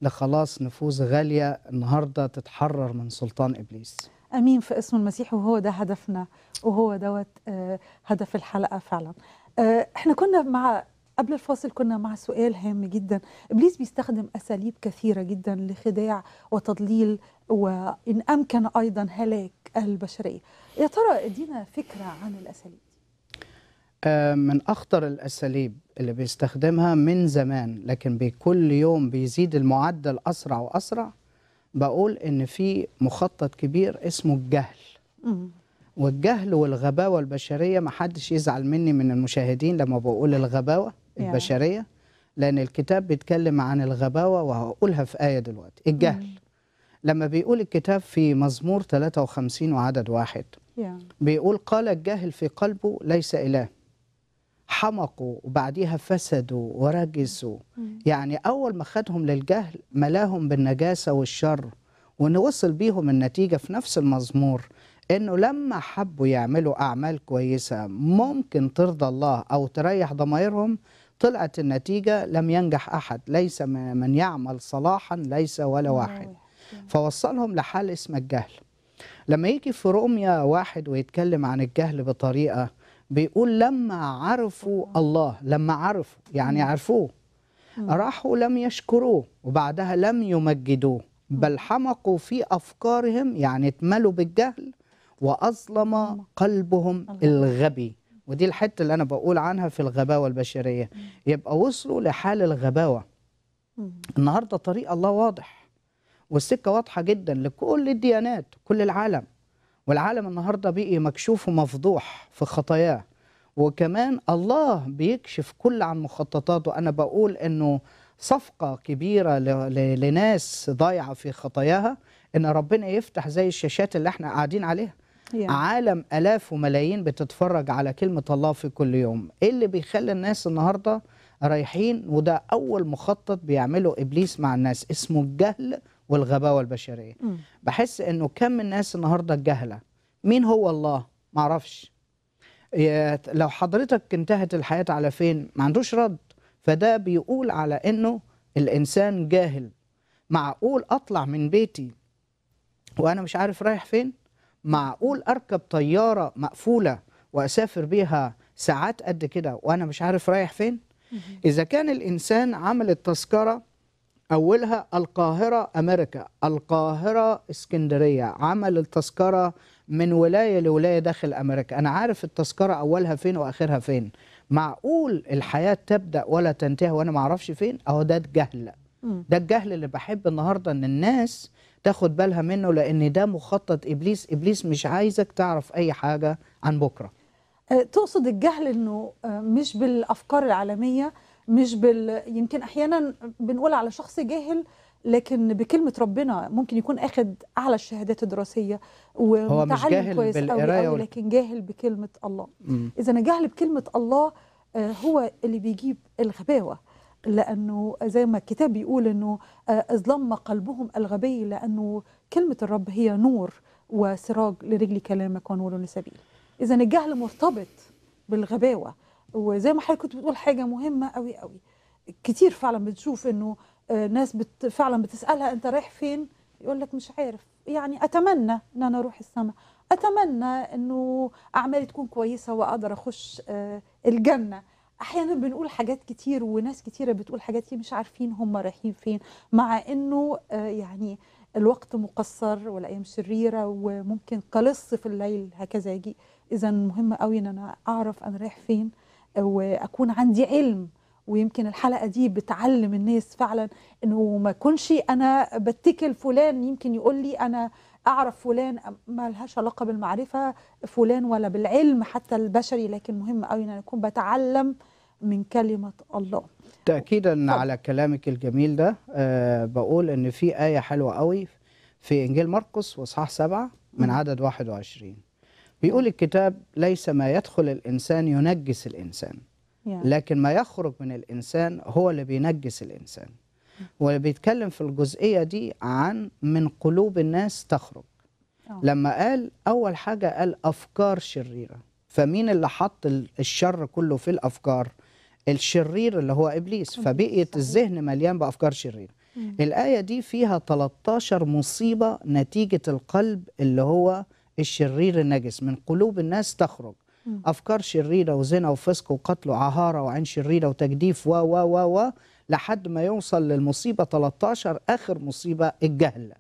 لخلاص نفوس غالية النهاردة تتحرر من سلطان إبليس امين في اسم المسيح وهو ده هدفنا وهو دوت آه، هدف الحلقه فعلا آه، احنا كنا مع قبل الفاصل كنا مع سؤال هام جدا ابليس بيستخدم اساليب كثيره جدا لخداع وتضليل وان امكن ايضا هلاك البشريه يا ترى ادينا فكره عن الاساليب آه، من اخطر الاساليب اللي بيستخدمها من زمان لكن بكل يوم بيزيد المعدل اسرع واسرع بقول ان في مخطط كبير اسمه الجهل والجهل والغباوه البشريه ما حدش يزعل مني من المشاهدين لما بقول الغباوه البشريه لان الكتاب بيتكلم عن الغباوه وهقولها في ايه دلوقتي الجهل لما بيقول الكتاب في مزمور 53 وعدد واحد بيقول قال الجاهل في قلبه ليس اله حمقوا وبعديها فسدوا ورجسوا يعني أول ما خدهم للجهل ملاهم بالنجاسة والشر ونوصل بيهم النتيجة في نفس المزمور انه لما حبوا يعملوا اعمال كويسه ممكن ترضى الله او تريح ضمائرهم طلعت النتيجه لم ينجح احد ليس من يعمل صلاحا ليس ولا واحد فوصلهم لحال اسم الجهل لما يجي في رؤميا واحد ويتكلم عن الجهل بطريقه بيقول لما عرفوا الله لما عرفوا يعني عرفوه راحوا لم يشكروه وبعدها لم يمجدوه بل حمقوا في أفكارهم يعني اتملوا بالجهل وأظلم قلبهم الغبي ودي الحتة اللي أنا بقول عنها في الغباوة البشرية يبقى وصلوا لحال الغباوة النهاردة طريق الله واضح والسكة واضحة جدا لكل الديانات كل العالم والعالم النهارده بقي مكشوف ومفضوح في خطاياه وكمان الله بيكشف كل عن مخططاته انا بقول انه صفقه كبيره لناس ضايعه في خطاياها ان ربنا يفتح زي الشاشات اللي احنا قاعدين عليها يعني. عالم الاف وملايين بتتفرج على كلمه الله في كل يوم ايه اللي بيخلي الناس النهارده رايحين وده اول مخطط بيعمله ابليس مع الناس اسمه الجهل والغباوه البشريه م. بحس انه كم الناس النهارده الجهله مين هو الله معرفش لو حضرتك انتهت الحياه على فين ما عندوش رد فده بيقول على انه الانسان جاهل معقول اطلع من بيتي وانا مش عارف رايح فين معقول اركب طياره مقفوله واسافر بيها ساعات قد كده وانا مش عارف رايح فين اذا كان الانسان عمل التذكره أولها القاهرة أمريكا القاهرة اسكندرية عمل التذكرة من ولاية لولاية داخل أمريكا أنا عارف التذكرة أولها فين وآخرها فين معقول الحياة تبدأ ولا تنتهي وأنا معرفش فين أهو ده الجهل ده الجهل اللي بحب النهاردة أن الناس تاخد بالها منه لأن ده مخطط إبليس إبليس مش عايزك تعرف أي حاجة عن بكرة أه، تقصد الجهل أنه أه، مش بالأفكار العالمية مش بال يمكن احيانا بنقول على شخص جاهل لكن بكلمة ربنا ممكن يكون أخد أعلى الشهادات الدراسية ومتعلم كويس قوي قوي لكن جاهل بكلمة الله إذا جهل بكلمة الله آه، هو اللي بيجيب الغباوة لأنه زي ما الكتاب بيقول أنه أظلم آه، قلبهم الغبي لأنه كلمة الرب هي نور وسراج لرجل كلامك ونور لسبيل إذا الجهل مرتبط بالغباوة وزي ما حضرتك كنت بتقول حاجه مهمه قوي قوي كتير فعلا بتشوف انه آه، ناس بت فعلا بتسالها انت رايح فين يقول لك مش عارف يعني اتمنى ان انا اروح السماء اتمنى انه اعمالي تكون كويسه واقدر اخش آه، الجنه احيانا بنقول حاجات كتير وناس كتيره بتقول حاجات كتير مش عارفين هم رايحين فين مع انه آه، يعني الوقت مقصر والايام شريره وممكن كلص في الليل هكذا يجي اذا مهم قوي ان انا اعرف انا رايح فين واكون عندي علم ويمكن الحلقه دي بتعلم الناس فعلا انه ما اكونش انا بتكل فلان يمكن يقول لي انا اعرف فلان ما لهاش علاقه بالمعرفه فلان ولا بالعلم حتى البشري لكن مهم قوي ان انا اكون بتعلم من كلمه الله تاكيدا طب. على كلامك الجميل ده أه بقول ان في ايه حلوه قوي في انجيل مرقس واصحاح سبعة من عدد 21 بيقول الكتاب ليس ما يدخل الإنسان ينجس الإنسان لكن ما يخرج من الإنسان هو اللي بينجس الإنسان وبيتكلم في الجزئية دي عن من قلوب الناس تخرج آه. لما قال أول حاجة قال أفكار شريرة فمين اللي حط الشر كله في الأفكار الشرير اللي هو إبليس فبقيت الذهن مليان بأفكار شريرة الآية دي فيها 13 مصيبة نتيجة القلب اللي هو الشرير النجس من قلوب الناس تخرج م. افكار شريره وزنا وفسق وقتل وعهاره وعين شريره وتجديف و و و و لحد ما يوصل للمصيبه 13 اخر مصيبه الجهل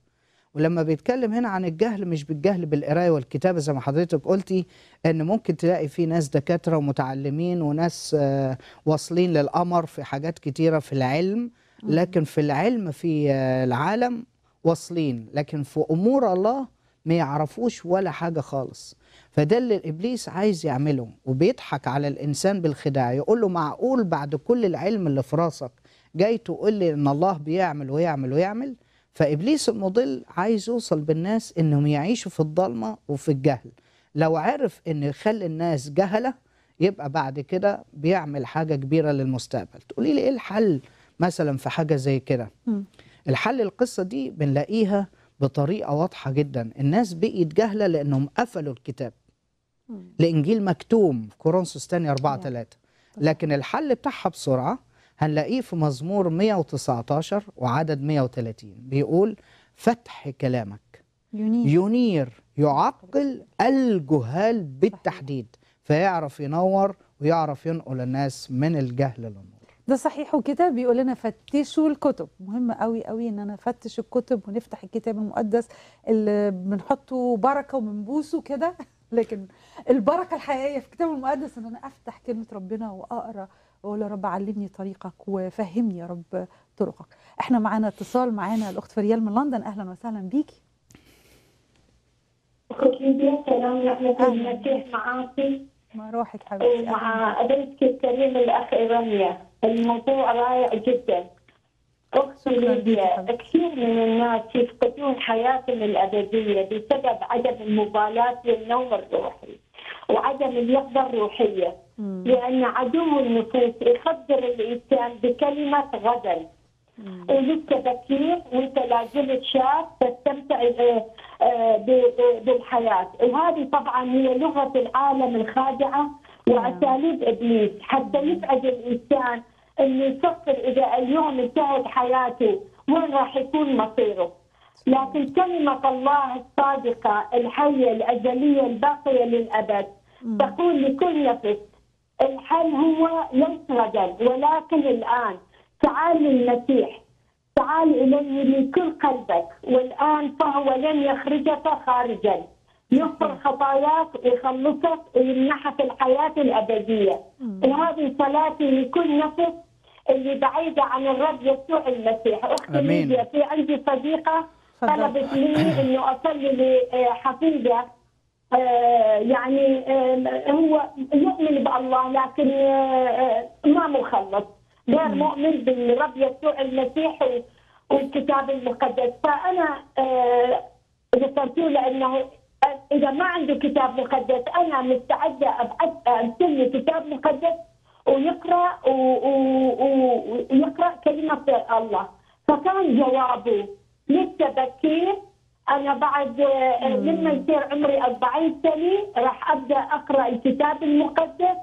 ولما بيتكلم هنا عن الجهل مش بالجهل بالقرايه والكتابه زي ما حضرتك قلتي ان ممكن تلاقي في ناس دكاتره ومتعلمين وناس آه، واصلين للقمر في حاجات كتيره في العلم لكن في العلم في آه، العالم واصلين لكن في امور الله ما يعرفوش ولا حاجه خالص فده اللي ابليس عايز يعمله وبيضحك على الانسان بالخداع يقول له معقول بعد كل العلم اللي في راسك جاي تقول لي ان الله بيعمل ويعمل ويعمل فابليس المضل عايز يوصل بالناس انهم يعيشوا في الضلمه وفي الجهل لو عرف انه يخلي الناس جهله يبقى بعد كده بيعمل حاجه كبيره للمستقبل تقولي لي ايه الحل مثلا في حاجه زي كده الحل القصه دي بنلاقيها بطريقه واضحه جدا الناس بقت جاهله لانهم قفلوا الكتاب لانجيل مكتوم في كورنثوس ثاني 4 3 لكن الحل بتاعها بسرعه هنلاقيه في مزمور 119 وعدد 130 بيقول فتح كلامك ينير, ينير يعقل الجهال بالتحديد فيعرف ينور ويعرف ينقل الناس من الجهل للنور ده صحيح وكده بيقول لنا فتشوا الكتب مهم قوي قوي ان انا افتش الكتب ونفتح الكتاب المقدس اللي بنحطه بركه وبنبوسه كده لكن البركه الحقيقيه في الكتاب المقدس ان انا افتح كلمه ربنا واقرا واقول يا رب علمني طريقك وفهمني يا رب طرقك احنا معانا اتصال معانا الاخت فريال من لندن اهلا وسهلا بيكي معاكي مع روحك حبيبتي ومع قدرتك الكريم الاخ رانيا الموضوع رائع جدا اختي ليبيا كثير من الناس يفقدون حياتهم الابديه بسبب عدم المبالاه والنوم الروحي وعدم اليقظه الروحيه مم. لان عدو النفوس يخدر الانسان بكلمه غدا ولسه بكير وانت لا زلت شاب تستمتع آه، آه، آه، بالحياه وهذه طبعا هي لغه العالم الخادعه نعم. واساليب ابليس حتى يسعد الانسان انه يفكر اذا اليوم انتهت حياته وين راح يكون مصيره لكن كلمة الله الصادقة الحية الأزلية الباقية للأبد تقول لكل نفس الحل هو ليس غدا ولكن الآن تعال للمسيح تعال إليه من كل قلبك والآن فهو لن يخرجك خارجا يغفر خطاياك ويخلصك ويمنحك الحياة الأبدية وهذه صلاتي لكل نفس اللي بعيدة عن الرب يسوع المسيح أختي أمين. ليبيا في عندي صديقة طلبت مني أنه أصلي لحفيدة آه، يعني آه، هو يؤمن بالله لكن آه، ما مخلص غير مؤمن بالرب يسوع المسيح والكتاب المقدس فأنا ذكرت له أنه اذا ما عنده كتاب مقدس انا مستعده ارسل كتاب مقدس ويقرا ويقرا كلمه الله فكان جوابه لسه بكير انا بعد آه، لما يصير عمري 40 سنه راح ابدا اقرا الكتاب المقدس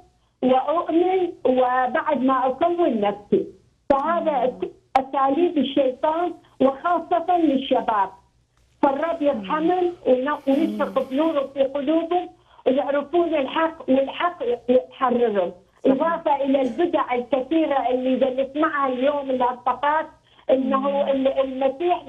واؤمن وبعد ما اكون نفسي فهذا اساليب الشيطان وخاصه للشباب فالرب يرحمهم ويشرق بنوره في قلوبهم ويعرفون الحق والحق يحررهم إضافة إلى البدع الكثيرة اللي بنسمعها اليوم العطاقات إنه المسيح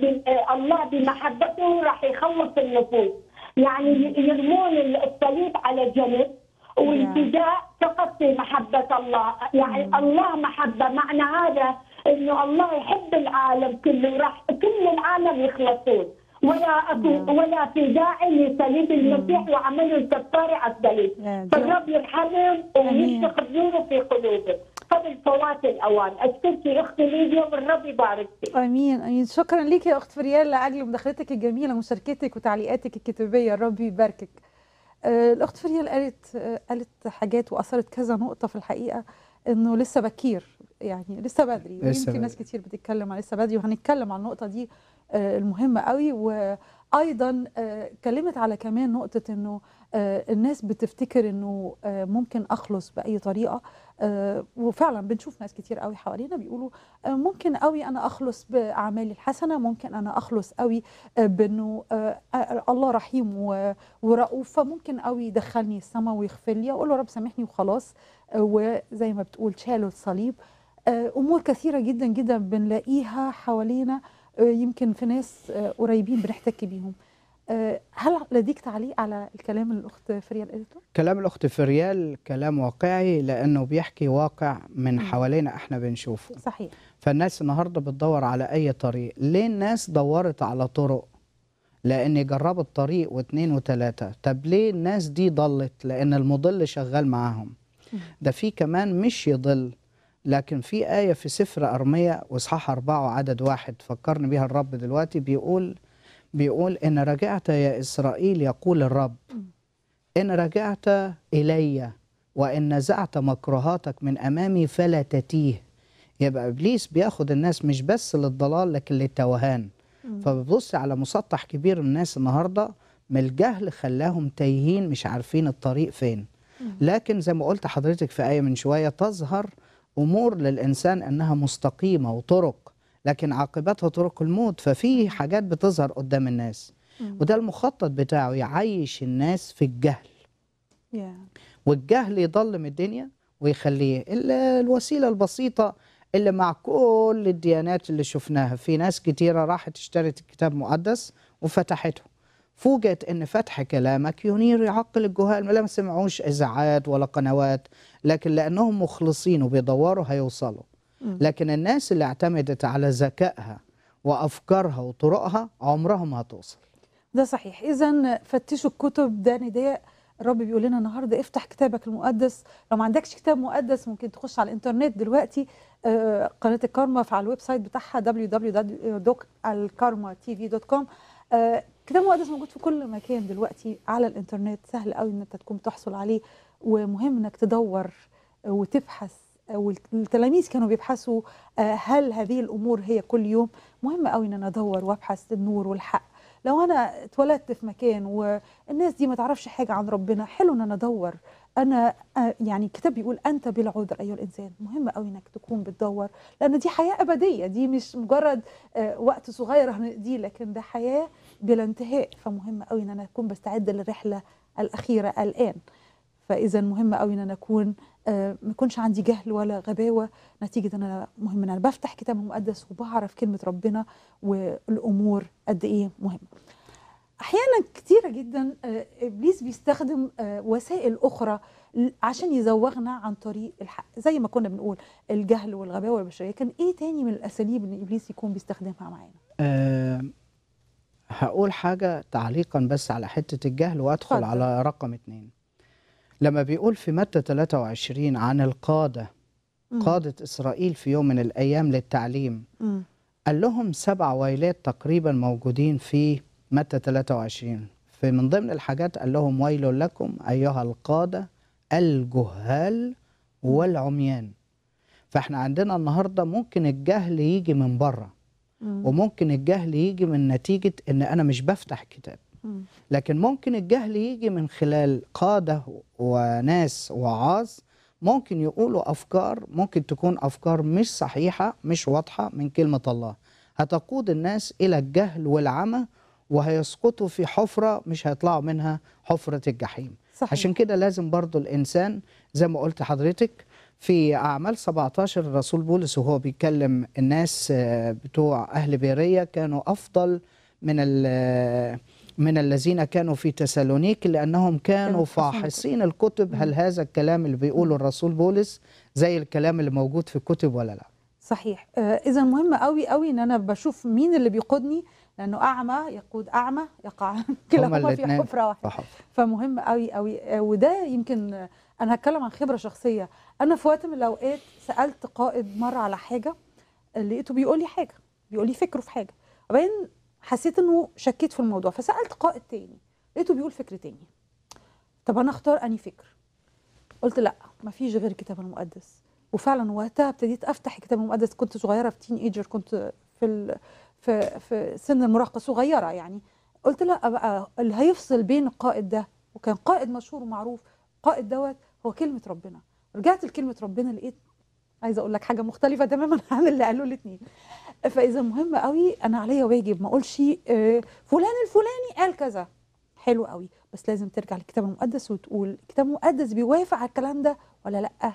الله بمحبته راح يخلص النفوس يعني يرمون الصليب على جنب والفداء فقط في محبة الله يعني الله محبة معنى هذا إنه الله يحب العالم كله راح كل العالم يخلصون ولا نعم. ولا في داعي لصليب نعم. المسيح وعمله الكفاري على الصليب نعم. فالرب يرحمهم ويشفق نوره في قلوبهم قبل فوات الاوان اشكرك يا اختي ليديا والرب يبارك فيك امين امين شكرا ليك يا اخت فريال لاجل مداخلتك الجميله ومشاركتك وتعليقاتك الكتابيه الرب يباركك آه الاخت فريال قالت آه قالت حاجات واثرت كذا نقطه في الحقيقه انه لسه بكير يعني لسه بدري يمكن ناس كتير بتتكلم على لسه بدري وهنتكلم على النقطه دي آه، المهمه قوي وايضا آه، اتكلمت على كمان نقطه انه آه، الناس بتفتكر انه ممكن اخلص باي طريقه وفعلا بنشوف ناس كتير قوي حوالينا بيقولوا ممكن قوي انا اخلص باعمالي الحسنه ممكن انا اخلص قوي بانه الله رحيم ورؤوف فممكن قوي يدخلني السماء ويغفر لي أقول له رب سامحني وخلاص وزي ما بتقول شالوا الصليب امور كثيره جدا جدا بنلاقيها حوالينا آه، يمكن في ناس آه، قريبين بنحتك بيهم آه، هل لديك تعليق على الكلام الاخت فريال قالته كلام الاخت فريال كلام واقعي لانه بيحكي واقع من حوالينا احنا بنشوفه صحيح فالناس النهارده بتدور على اي طريق ليه الناس دورت على طرق لان جربت طريق واثنين وثلاثه طب ليه الناس دي ضلت لان المضل شغال معاهم ده في كمان مش يضل لكن في آية في سفر أرمية وإصحاح أربعة وعدد واحد فكرني بها الرب دلوقتي بيقول بيقول إن رجعت يا إسرائيل يقول الرب إن رجعت إلي وإن نزعت مكرهاتك من أمامي فلا تتيه يبقى إبليس بياخد الناس مش بس للضلال لكن للتوهان فبتبص على مسطح كبير من الناس النهارده من الجهل خلاهم تايهين مش عارفين الطريق فين لكن زي ما قلت حضرتك في آية من شوية تظهر امور للانسان انها مستقيمه وطرق لكن عاقبتها طرق الموت ففي حاجات بتظهر قدام الناس وده المخطط بتاعه يعيش الناس في الجهل yeah. والجهل يضلم الدنيا ويخليه الوسيله البسيطه اللي مع كل الديانات اللي شفناها في ناس كتيره راحت اشترت الكتاب المقدس وفتحته فوجئت ان فتح كلامك ينير يعقل الجهال ما سمعوش اذاعات ولا قنوات لكن لانهم مخلصين وبيدوروا هيوصلوا لكن الناس اللي اعتمدت على ذكائها وافكارها وطرقها عمرها ما هتوصل ده صحيح اذا فتشوا الكتب ده نداء الرب بيقول لنا النهارده افتح كتابك المقدس لو ما عندكش كتاب مقدس ممكن تخش على الانترنت دلوقتي آه، قناه الكارما على الويب سايت بتاعها www.alkarmatv.com الكتاب المقدس موجود في كل مكان دلوقتي على الانترنت سهل قوي ان انت تكون تحصل عليه ومهم انك تدور وتبحث والتلاميذ كانوا بيبحثوا آه، هل هذه الامور هي كل يوم مهم قوي ان انا ادور وابحث النور والحق لو انا اتولدت في مكان والناس دي ما تعرفش حاجه عن ربنا حلو ان انا ادور انا آه، يعني كتاب بيقول انت بلا عذر ايها الانسان مهم قوي انك تكون بتدور لان دي حياه ابديه دي مش مجرد آه، وقت صغير هنقضيه لكن ده حياه بلا انتهاء فمهم قوي ان انا اكون بستعد للرحله الاخيره الان فاذا مهم قوي ان انا اكون آه، ما يكونش عندي جهل ولا غباوه نتيجه ان انا مهم ان انا بفتح كتاب مقدس وبعرف كلمه ربنا والامور قد ايه مهمه احيانا كتيره جدا آه، ابليس بيستخدم آه، وسائل اخرى عشان يزوغنا عن طريق الحق زي ما كنا بنقول الجهل والغباوه والبشريه كان ايه تاني من الاساليب ان ابليس يكون بيستخدمها معانا أه هقول حاجه تعليقا بس على حته الجهل وادخل فضل. على رقم اتنين لما بيقول في متى 23 عن القاده م. قاده اسرائيل في يوم من الايام للتعليم م. قال لهم سبع ويلات تقريبا موجودين في متى 23 في من ضمن الحاجات قال لهم ويل لكم أيها القادة الجهال والعميان فاحنا عندنا النهاردة ممكن الجهل يجي من بره وممكن الجهل يجي من نتيجة ان انا مش بفتح كتاب لكن ممكن الجهل يجي من خلال قادة وناس وعاظ ممكن يقولوا أفكار ممكن تكون أفكار مش صحيحة مش واضحة من كلمة الله هتقود الناس إلى الجهل والعمى وهيسقطوا في حفرة مش هيطلعوا منها حفرة الجحيم صحيح. عشان كده لازم برضو الإنسان زي ما قلت حضرتك في أعمال 17 الرسول بولس وهو بيكلم الناس آه، بتوع أهل بيرية كانوا أفضل من آه، من الذين كانوا في تسالونيك لأنهم كانوا فاحصين الكتب هل هذا الكلام اللي بيقوله الرسول بولس زي الكلام اللي موجود في الكتب ولا لا صحيح آه، إذا مهم قوي قوي إن أنا بشوف مين اللي بيقودني لانه اعمى يقود اعمى يقع كلاهما في حفره واحده فمهم قوي قوي وده يمكن انا هتكلم عن خبره شخصيه انا في وقت من الاوقات سالت قائد مره على حاجه لقيته بيقول لي حاجه بيقول لي فكره في حاجه وبعدين حسيت انه شكيت في الموضوع فسالت قائد تاني لقيته بيقول فكر تاني طب انا اختار اني فكر قلت لا ما فيش غير الكتاب المقدس وفعلا وقتها ابتديت افتح الكتاب المقدس كنت صغيره في تين ايجر كنت في في في سن المراهقه صغيره يعني قلت لا بقى اللي هيفصل بين القائد ده وكان قائد مشهور ومعروف قائد دوت هو كلمه ربنا رجعت لكلمه ربنا لقيت عايزه اقول لك حاجه مختلفه تماما عن اللي قالوا الاثنين فاذا مهم قوي انا عليا واجب ما اقولش آه، فلان الفلاني قال كذا حلو قوي بس لازم ترجع للكتاب المقدس وتقول الكتاب المقدس بيوافق على الكلام ده ولا لا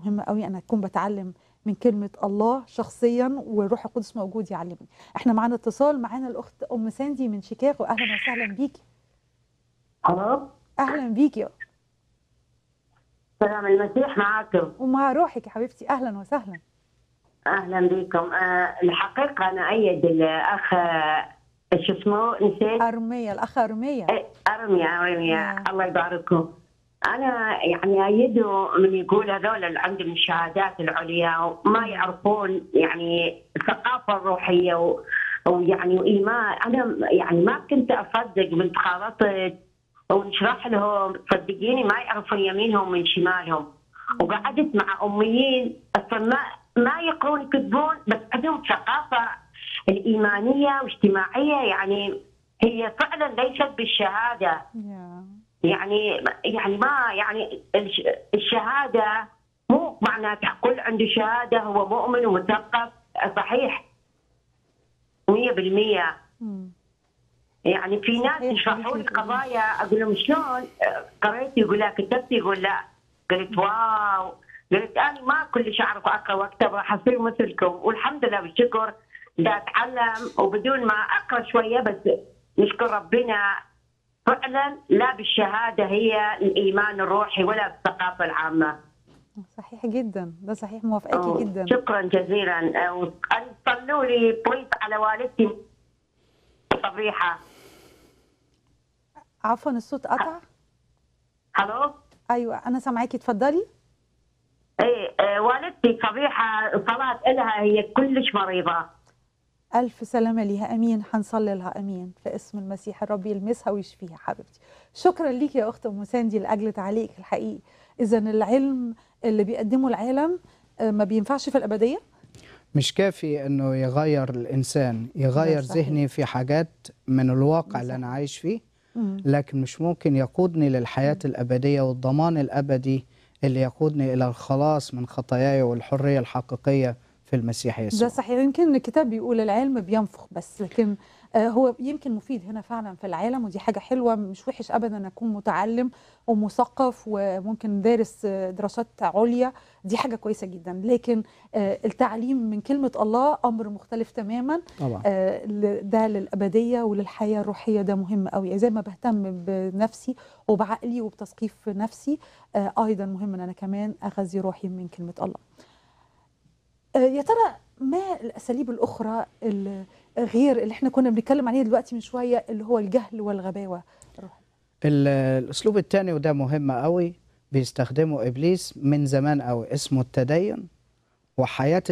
مهم قوي انا اكون بتعلم من كلمه الله شخصيا والروح القدس موجود يعلمني احنا معانا اتصال معانا الاخت ام ساندي من شيكاغو اهلا وسهلا بيكي الو اهلا بيكي سلام المسيح معاكم ومع روحك يا حبيبتي اهلا وسهلا اهلا بكم أه الحقيقه انا ايد الاخ شو اسمه نسيت ارميه الاخ ارميه ارميه ارميه نعم. الله يبارككم انا يعني ايده من يقول هذول اللي عندهم الشهادات العليا وما يعرفون يعني الثقافه الروحيه و... ويعني وايمان انا يعني ما كنت اصدق من تخالطت ونشرح لهم صدقيني ما يعرفون يمينهم من شمالهم وقعدت مع اميين اصلا ما ما يقرون يكتبون بس عندهم ثقافه الايمانيه واجتماعيه يعني هي فعلا ليست بالشهاده yeah. يعني يعني ما يعني, يعني الشهاده مو معناتها كل عنده شهاده هو مؤمن ومثقف صحيح 100% يعني في ناس يشرحوا لي قضايا اقول لهم شلون قريت يقول لا كتبت يقول لا قلت واو قلت انا ما كلش اعرف اقرا واكتب راح اصير مثلكم والحمد لله بالشكر اتعلم وبدون ما اقرا شويه بس نشكر ربنا فعلا لا بالشهاده هي الايمان الروحي ولا بالثقافه العامه. صحيح جدا ده صحيح موافقاكي جدا شكرا جزيلا صلوا لي بويت على والدتي صبيحه عفوا الصوت قطع الو ايوه انا سامعاكي اتفضلي ايه, إيه، والدتي صبيحه صلاه لها هي كلش مريضه ألف سلامة ليها أمين هنصلي لها أمين في اسم المسيح الرب يلمسها ويشفيها حبيبتي شكرا ليك يا أخت أم ساندي لأجل تعليقك الحقيقي إذا العلم اللي بيقدمه العالم آه، ما بينفعش في الأبدية مش كافي انه يغير الانسان يغير ذهني في حاجات من الواقع اللي انا عايش فيه لكن مش ممكن يقودني للحياه الابديه والضمان الابدي اللي يقودني الى الخلاص من خطاياي والحريه الحقيقيه في المسيح يسوع ده صحيح يمكن الكتاب بيقول العلم بينفخ بس لكن آه، هو يمكن مفيد هنا فعلا في العالم ودي حاجه حلوه مش وحش ابدا ان اكون متعلم ومثقف وممكن دارس آه، دراسات عليا دي حاجه كويسه جدا لكن آه، التعليم من كلمه الله امر مختلف تماما طبعا. ده للابديه وللحياه الروحيه ده مهم قوي زي ما بهتم بنفسي وبعقلي وبتثقيف نفسي ايضا مهم ان انا كمان اغذي روحي من كلمه الله آه، يا ترى ما الاساليب الاخرى غير اللي احنا كنا بنتكلم عليه دلوقتي من شويه اللي هو الجهل والغباوه الاسلوب الثاني وده مهم قوي بيستخدمه ابليس من زمان قوي اسمه التدين وحياه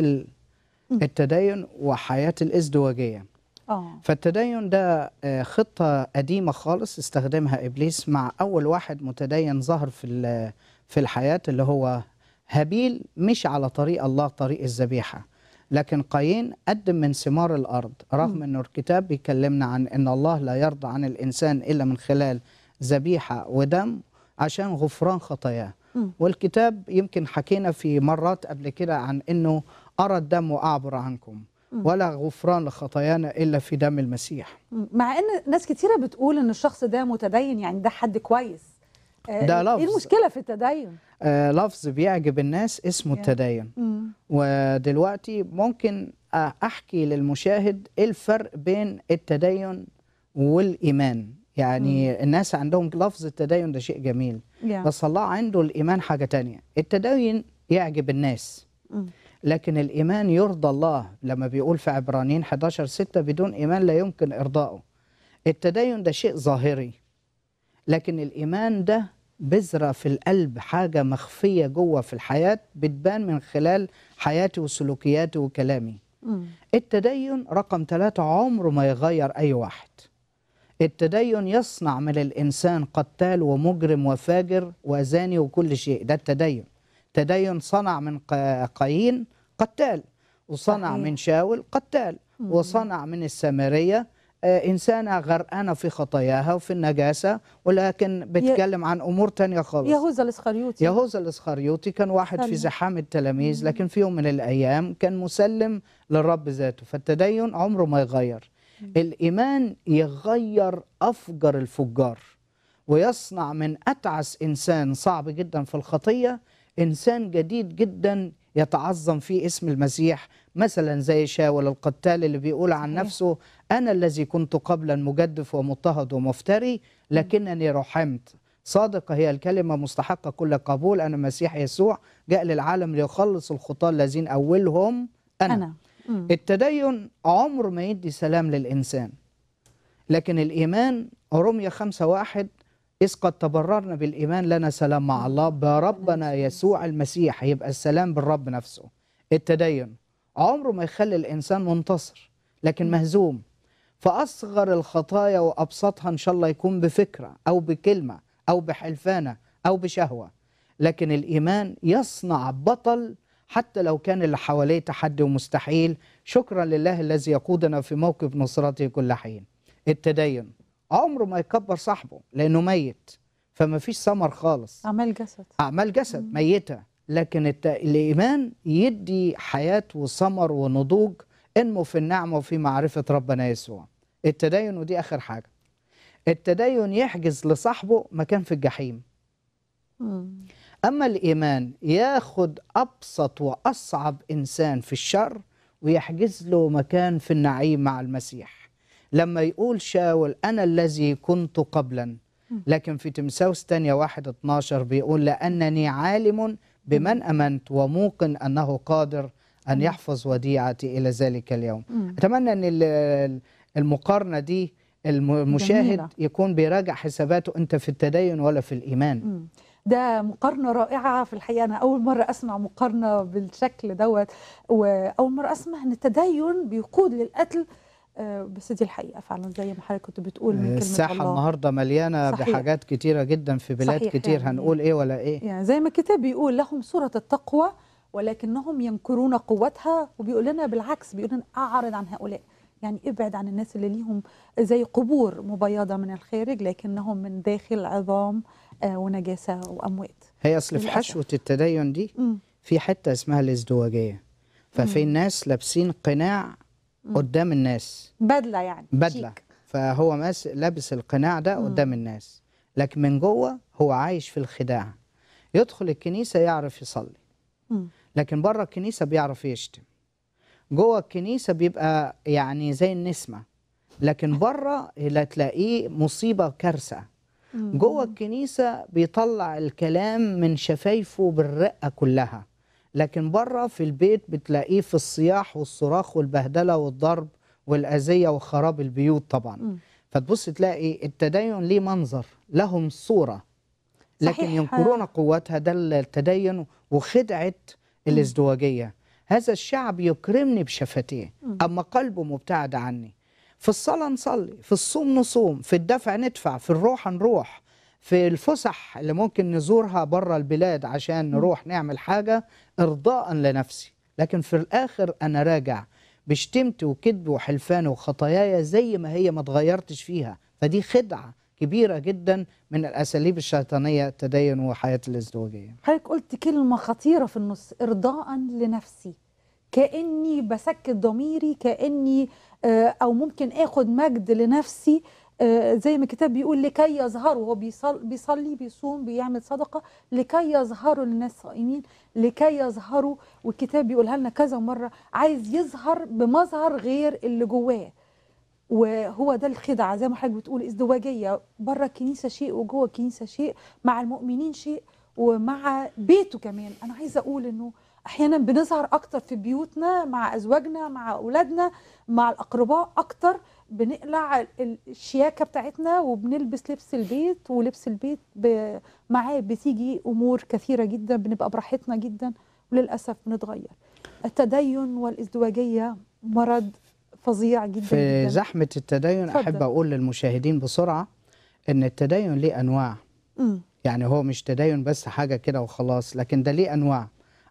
التدين وحياه الازدواجيه أوه. فالتدين ده آه، خطة قديمة خالص استخدمها إبليس مع أول واحد متدين ظهر في في الحياة اللي هو هابيل مش على طريق الله طريق الذبيحه لكن قايين قدم من ثمار الارض رغم انه الكتاب بيكلمنا عن ان الله لا يرضى عن الانسان الا من خلال ذبيحه ودم عشان غفران خطاياه والكتاب يمكن حكينا في مرات قبل كده عن انه ارى الدم واعبر عنكم ولا غفران لخطايانا الا في دم المسيح مع ان ناس كثيرة بتقول ان الشخص ده متدين يعني ده حد كويس آه، ده ايه المشكله في التدين آه، لفظ بيعجب الناس اسمه التدين mm. ودلوقتي ممكن احكي للمشاهد ايه الفرق بين التدين والايمان يعني mm. الناس عندهم لفظ التدين ده شيء جميل yeah. بس الله عنده الايمان حاجه تانية التدين يعجب الناس mm. لكن الايمان يرضى الله لما بيقول في عبرانيين 11 6 بدون ايمان لا يمكن ارضائه التدين ده شيء ظاهري لكن الايمان ده بذرة في القلب حاجة مخفية جوه في الحياة بتبان من خلال حياتي وسلوكياتي وكلامي مم. التدين رقم ثلاثة عمره ما يغير أي واحد التدين يصنع من الإنسان قتال ومجرم وفاجر وزاني وكل شيء ده التدين تدين صنع من قايين قتال وصنع صحيح. من شاول قتال مم. وصنع من السامرية آه، إنسانة غرقانة في خطاياها وفي النجاسة ولكن بتكلم عن أمور تانية خالص يهوذا الإسخريوطي يهوذا الإسخريوطي كان واحد في زحام التلاميذ لكن في يوم من الأيام كان مسلم للرب ذاته فالتدين عمره ما يغير الإيمان يغير أفجر الفجار ويصنع من أتعس إنسان صعب جدا في الخطية إنسان جديد جدا يتعظم فيه اسم المسيح مثلا زي شاول القتال اللي بيقول عن نفسه أنا الذي كنت قبلا مجدف ومضطهد ومفتري لكنني رحمت صادقة هي الكلمة مستحقة كل قبول أنا مسيح يسوع جاء للعالم ليخلص الخطاة الذين أولهم أنا, أنا. التدين عمر ما يدي سلام للإنسان لكن الإيمان رمية خمسة واحد إذ قد تبررنا بالإيمان لنا سلام مع الله بربنا يسوع المسيح يبقى السلام بالرب نفسه التدين عمره ما يخلي الإنسان منتصر لكن مهزوم فأصغر الخطايا وأبسطها إن شاء الله يكون بفكرة أو بكلمة أو بحلفانة أو بشهوة لكن الإيمان يصنع بطل حتى لو كان اللي حواليه تحدي ومستحيل شكرا لله الذي يقودنا في موقف نصرته كل حين التدين عمره ما يكبر صاحبه لانه ميت فما فيش ثمر خالص اعمال جسد اعمال جسد ميته لكن الت... الايمان يدي حياه وثمر ونضوج انمو في النعمه وفي معرفه ربنا يسوع التدين ودي اخر حاجه التدين يحجز لصاحبه مكان في الجحيم مم. اما الايمان ياخد ابسط واصعب انسان في الشر ويحجز له مكان في النعيم مع المسيح لما يقول شاول أنا الذي كنت قبلا لكن في تمساوس تانية واحد 12 بيقول لأنني عالم بمن أمنت وموقن أنه قادر أن يحفظ وديعتي إلى ذلك اليوم أتمنى أن المقارنة دي المشاهد جميلة. يكون بيراجع حساباته أنت في التدين ولا في الإيمان ده مقارنة رائعة في الحقيقة أنا أول مرة أسمع مقارنة بالشكل دوت وأول مرة أسمع أن التدين بيقود للقتل آه، بس دي الحقيقه فعلا زي ما حضرتك كنت بتقول من الساحه الله. النهارده مليانه صحيح. بحاجات كتيره جدا في بلاد صحيح. كتير يعني هنقول ايه ولا ايه يعني زي ما الكتاب بيقول لهم صوره التقوى ولكنهم ينكرون قوتها وبيقول لنا بالعكس بيقول لنا اعرض عن هؤلاء يعني ابعد عن الناس اللي ليهم زي قبور مبيضه من الخارج لكنهم من داخل عظام آه، ونجاسه واموات هي اصل في حشوه التدين دي في حته اسمها الازدواجيه ففي ناس لابسين قناع قدام الناس بدله يعني بدله شيك. فهو ماس لابس القناع ده قدام الناس لكن من جوه هو عايش في الخداع يدخل الكنيسه يعرف يصلي لكن بره الكنيسه بيعرف يشتم جوه الكنيسه بيبقى يعني زي النسمه لكن بره لا تلاقيه مصيبه كارثه جوه الكنيسه بيطلع الكلام من شفايفه بالرقه كلها لكن بره في البيت بتلاقيه في الصياح والصراخ والبهدله والضرب والاذيه وخراب البيوت طبعا م. فتبص تلاقي التدين ليه منظر لهم صوره لكن صحيح. ينكرون قوتها ده التدين وخدعه الازدواجيه هذا الشعب يكرمني بشفتيه اما قلبه مبتعد عني في الصلاه نصلي في الصوم نصوم في الدفع ندفع في الروح نروح في الفسح اللي ممكن نزورها بره البلاد عشان نروح نعمل حاجة إرضاء لنفسي لكن في الآخر أنا راجع بشتمت وكذب وحلفان وخطاياي زي ما هي ما اتغيرتش فيها فدي خدعة كبيرة جدا من الأساليب الشيطانية التدين وحياة الازدواجية حضرتك قلت كلمة خطيرة في النص إرضاء لنفسي كأني بسكت ضميري كأني آه، أو ممكن آخد مجد لنفسي آه، زي ما الكتاب بيقول لكي يظهروا هو بيصلي بيصوم بيعمل صدقه لكي يظهروا للناس صائمين لكي يظهروا والكتاب بيقولها لنا كذا مره عايز يظهر بمظهر غير اللي جواه وهو ده الخدعه زي ما حضرتك بتقول ازدواجيه بره الكنيسه شيء وجوه الكنيسه شيء مع المؤمنين شيء ومع بيته كمان انا عايزه اقول انه احيانا بنظهر اكتر في بيوتنا مع ازواجنا مع اولادنا مع الاقرباء اكتر بنقلع الشياكه بتاعتنا وبنلبس لبس البيت ولبس البيت معاه بتيجي امور كثيره جدا بنبقى براحتنا جدا وللاسف بنتغير التدين والازدواجيه مرض فظيع جدا في جداً. زحمه التدين فضل. احب اقول للمشاهدين بسرعه ان التدين ليه انواع م. يعني هو مش تدين بس حاجه كده وخلاص لكن ده ليه انواع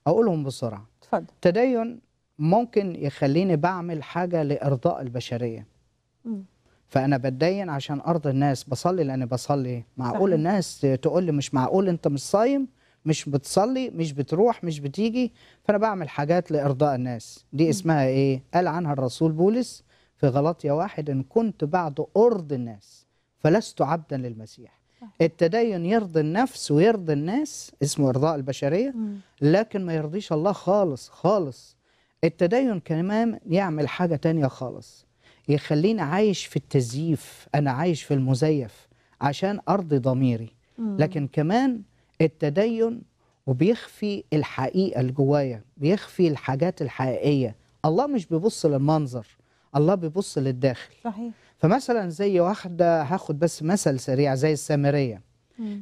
اقولهم بسرعه اتفضل تدين ممكن يخليني بعمل حاجه لارضاء البشريه فانا بتدين عشان ارضي الناس بصلي لاني بصلي معقول صحيح. الناس تقول لي مش معقول انت مش صايم مش بتصلي مش بتروح مش بتيجي فانا بعمل حاجات لارضاء الناس دي اسمها ايه قال عنها الرسول بولس في غلطية واحد ان كنت بعد ارضي الناس فلست عبدا للمسيح التدين يرضي النفس ويرضي الناس اسمه ارضاء البشريه لكن ما يرضيش الله خالص خالص التدين كمان يعمل حاجه تانية خالص يخليني عايش في التزييف انا عايش في المزيف عشان ارضي ضميري لكن كمان التدين وبيخفي الحقيقه اللي جوايا بيخفي الحاجات الحقيقيه الله مش بيبص للمنظر الله بيبص للداخل صحيح فمثلا زي واحده هاخد بس مثل سريع زي السامريه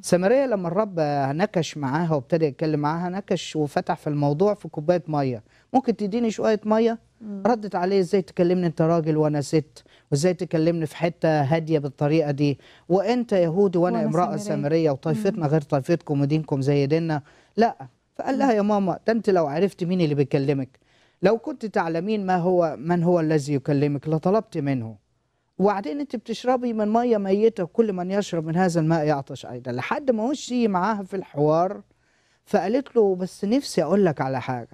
سمريه لما الرب نكش معاها وابتدى يتكلم معاها نكش وفتح في الموضوع في كوبايه ميه ممكن تديني شويه ميه ردت عليه ازاي تكلمني انت راجل وانا ست وازاي تكلمني في حته هاديه بالطريقه دي وانت يهودي وانا, وأنا امراه سامريه وطائفتنا غير طائفتكم ودينكم زي ديننا لا فقال لها يا ماما ده انت لو عرفت مين اللي بيكلمك لو كنت تعلمين ما هو من هو الذي يكلمك لطلبت منه وبعدين انت بتشربي من ميه ميته وكل من يشرب من هذا الماء يعطش ايضا لحد ما وش معاها في الحوار فقالت له بس نفسي اقول لك على حاجه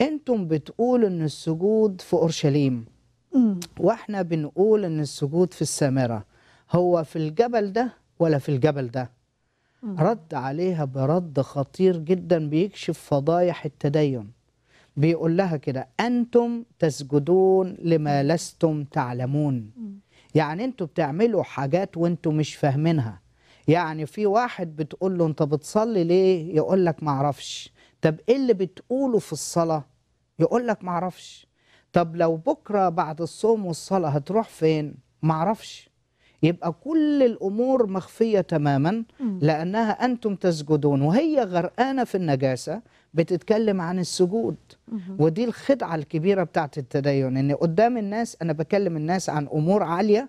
انتم بتقولوا ان السجود في اورشليم واحنا بنقول ان السجود في السامره هو في الجبل ده ولا في الجبل ده رد عليها برد خطير جدا بيكشف فضايح التدين بيقول لها كده انتم تسجدون لما لستم تعلمون يعني انتوا بتعملوا حاجات وانتوا مش فاهمينها يعني في واحد بتقول له انت بتصلي ليه يقول لك معرفش طب ايه اللي بتقوله في الصلاة يقول لك معرفش طب لو بكرة بعد الصوم والصلاة هتروح فين معرفش يبقى كل الأمور مخفية تماما لأنها أنتم تسجدون وهي غرقانة في النجاسة بتتكلم عن السجود ودي الخدعة الكبيرة بتاعت التدين ان قدام الناس انا بكلم الناس عن امور عالية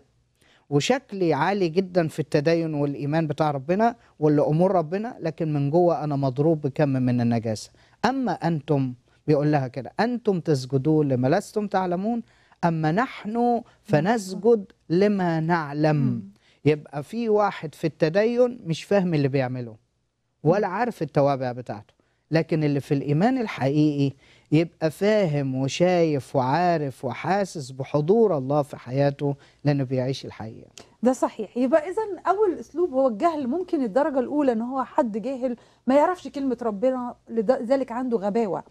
وشكلي عالي جدا في التدين والايمان بتاع ربنا امور ربنا لكن من جوه انا مضروب بكم من النجاسة اما انتم بيقول لها كده انتم تسجدون لما لستم تعلمون اما نحن فنسجد لما نعلم يبقى في واحد في التدين مش فاهم اللي بيعمله ولا عارف التوابع بتاعته لكن اللي في الإيمان الحقيقي يبقى فاهم وشايف وعارف وحاسس بحضور الله في حياته لأنه بيعيش الحقيقة ده صحيح يبقى إذا أول أسلوب هو الجهل ممكن الدرجة الأولى إن هو حد جاهل ما يعرفش كلمة ربنا لذلك عنده غباوة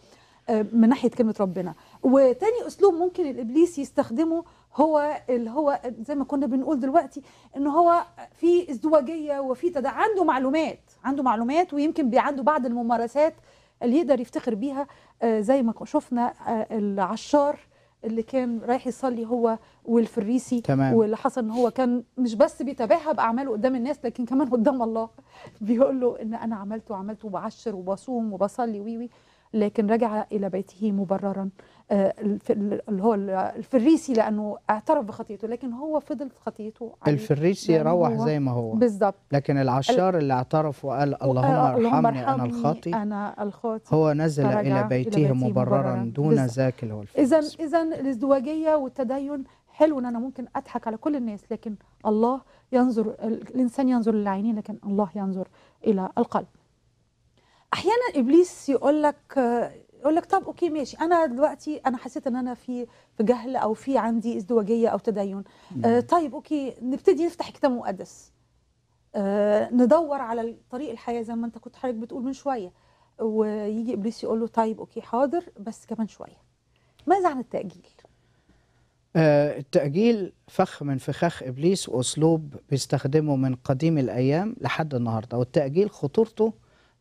آه، من ناحية كلمة ربنا وتاني أسلوب ممكن الإبليس يستخدمه هو اللي هو زي ما كنا بنقول دلوقتي ان هو في ازدواجيه وفي تدع عنده معلومات عنده معلومات ويمكن عنده بعض الممارسات اللي يقدر يفتخر بيها آه، زي ما شفنا آه، العشار اللي كان رايح يصلي هو والفريسي تمام. واللي حصل ان هو كان مش بس بيتباهى باعماله قدام الناس لكن كمان قدام الله بيقول له ان انا عملت وعملت وبعشر وبصوم وبصلي ويوي لكن رجع الى بيته مبررا آه، اللي هو الفريسي لانه اعترف بخطيته لكن هو فضل خطيته الفريسي روح زي ما هو بالظبط لكن العشار اللي اعترف وقال اللهم ارحمني انا الخاطي انا الخاطي هو نزل الى بيته, بيته مبررا, مبرراً دون ذاك اللي هو اذا اذا الازدواجيه والتدين حلو ان انا ممكن اضحك على كل الناس لكن الله ينظر الانسان ينظر للعينين لكن الله ينظر الى القلب احيانا ابليس يقول لك يقول لك طب اوكي ماشي انا دلوقتي انا حسيت ان انا في في جهل او في عندي ازدواجيه او تدين آه طيب اوكي نبتدي نفتح كتاب مقدس آه ندور على طريق الحياه زي ما انت كنت حضرتك بتقول من شويه ويجي ابليس يقول له طيب اوكي حاضر بس كمان شويه ماذا عن التاجيل آه التاجيل فخ من فخاخ ابليس واسلوب بيستخدمه من قديم الايام لحد النهارده والتاجيل خطورته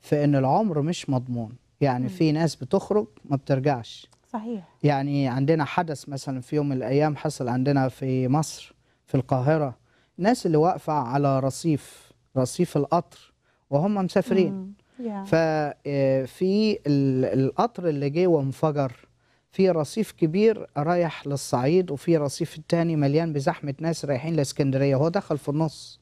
في ان العمر مش مضمون يعني في ناس بتخرج ما بترجعش صحيح يعني عندنا حدث مثلا في يوم من الايام حصل عندنا في مصر في القاهره ناس اللي واقفه على رصيف رصيف القطر وهم مسافرين ففي آه، القطر اللي جه وانفجر في رصيف كبير رايح للصعيد وفي رصيف التاني مليان بزحمه ناس رايحين لاسكندريه هو دخل في النص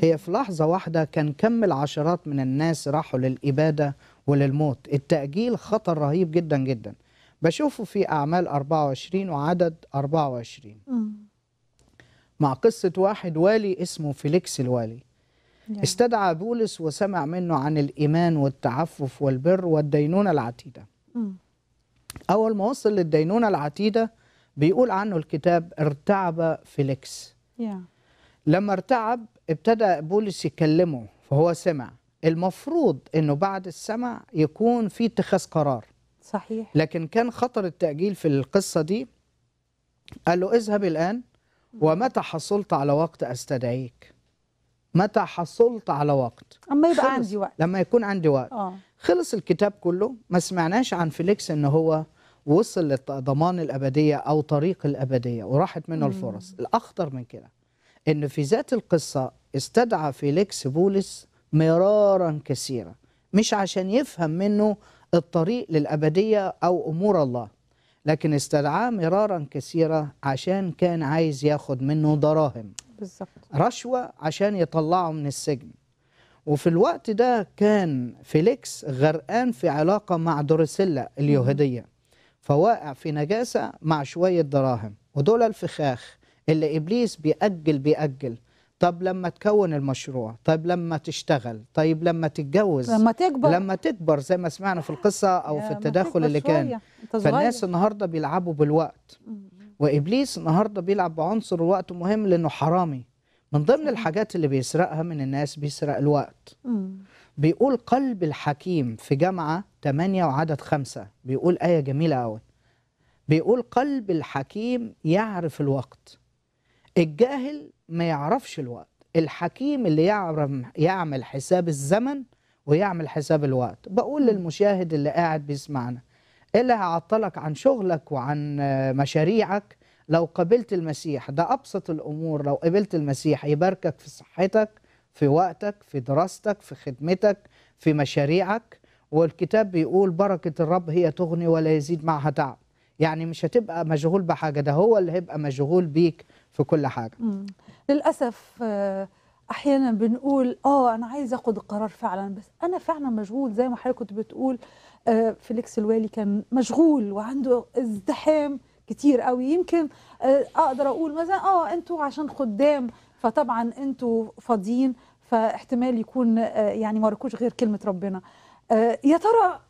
هي في لحظه واحده كان كم العشرات من الناس راحوا للاباده وللموت التأجيل خطر رهيب جدا جدا بشوفه في أعمال 24 وعدد 24 مم. مع قصة واحد والي اسمه فيليكس الوالي يعني. استدعى بولس وسمع منه عن الإيمان والتعفف والبر والدينونة العتيدة مم. أول ما وصل للدينونة العتيدة بيقول عنه الكتاب ارتعب فيليكس yeah. لما ارتعب ابتدى بولس يكلمه فهو سمع المفروض انه بعد السمع يكون في اتخاذ قرار صحيح لكن كان خطر التاجيل في القصه دي قال له اذهب الان ومتى حصلت على وقت استدعيك متى حصلت على وقت اما يبقى عندي وقت لما يكون عندي وقت آه. خلص الكتاب كله ما سمعناش عن فيليكس ان هو وصل لضمان الابديه او طريق الابديه وراحت منه الفرص الاخطر من كده ان في ذات القصه استدعى فيليكس بولس مرارا كثيرا مش عشان يفهم منه الطريق للأبدية أو أمور الله لكن استدعاه مرارا كثيرة عشان كان عايز ياخد منه دراهم بالظبط رشوة عشان يطلعه من السجن وفي الوقت ده كان فيليكس غرقان في علاقة مع دورسيلا اليهودية فواقع في نجاسة مع شوية دراهم ودول الفخاخ اللي إبليس بيأجل بيأجل طب لما تكون المشروع طيب لما تشتغل طيب لما تتجوز لما تكبر لما تكبر زي ما سمعنا في القصة أو في التداخل اللي كان فالناس النهاردة بيلعبوا بالوقت وإبليس النهاردة بيلعب بعنصر الوقت مهم لأنه حرامي من ضمن الحاجات اللي بيسرقها من الناس بيسرق الوقت بيقول قلب الحكيم في جامعة 8 وعدد 5 بيقول آية جميلة قوي بيقول قلب الحكيم يعرف الوقت الجاهل ما يعرفش الوقت الحكيم اللي يعرف يعمل حساب الزمن ويعمل حساب الوقت بقول للمشاهد اللي قاعد بيسمعنا اللي هعطلك عن شغلك وعن مشاريعك لو قبلت المسيح ده ابسط الامور لو قبلت المسيح يباركك في صحتك في وقتك في دراستك في خدمتك في مشاريعك والكتاب بيقول بركه الرب هي تغني ولا يزيد معها تعب يعني مش هتبقى مشغول بحاجه ده هو اللي هيبقى مشغول بيك في كل حاجه مم. للاسف آه، احيانا بنقول اه انا عايز اخد القرار فعلا بس انا فعلا مشغول زي ما حضرتك كنت بتقول آه، فيليكس الوالي كان مشغول وعنده ازدحام كتير قوي يمكن آه، اقدر اقول مثلا اه انتوا عشان خدام فطبعا انتوا فاضيين فاحتمال يكون يعني ما وراكوش غير كلمه ربنا يا ترى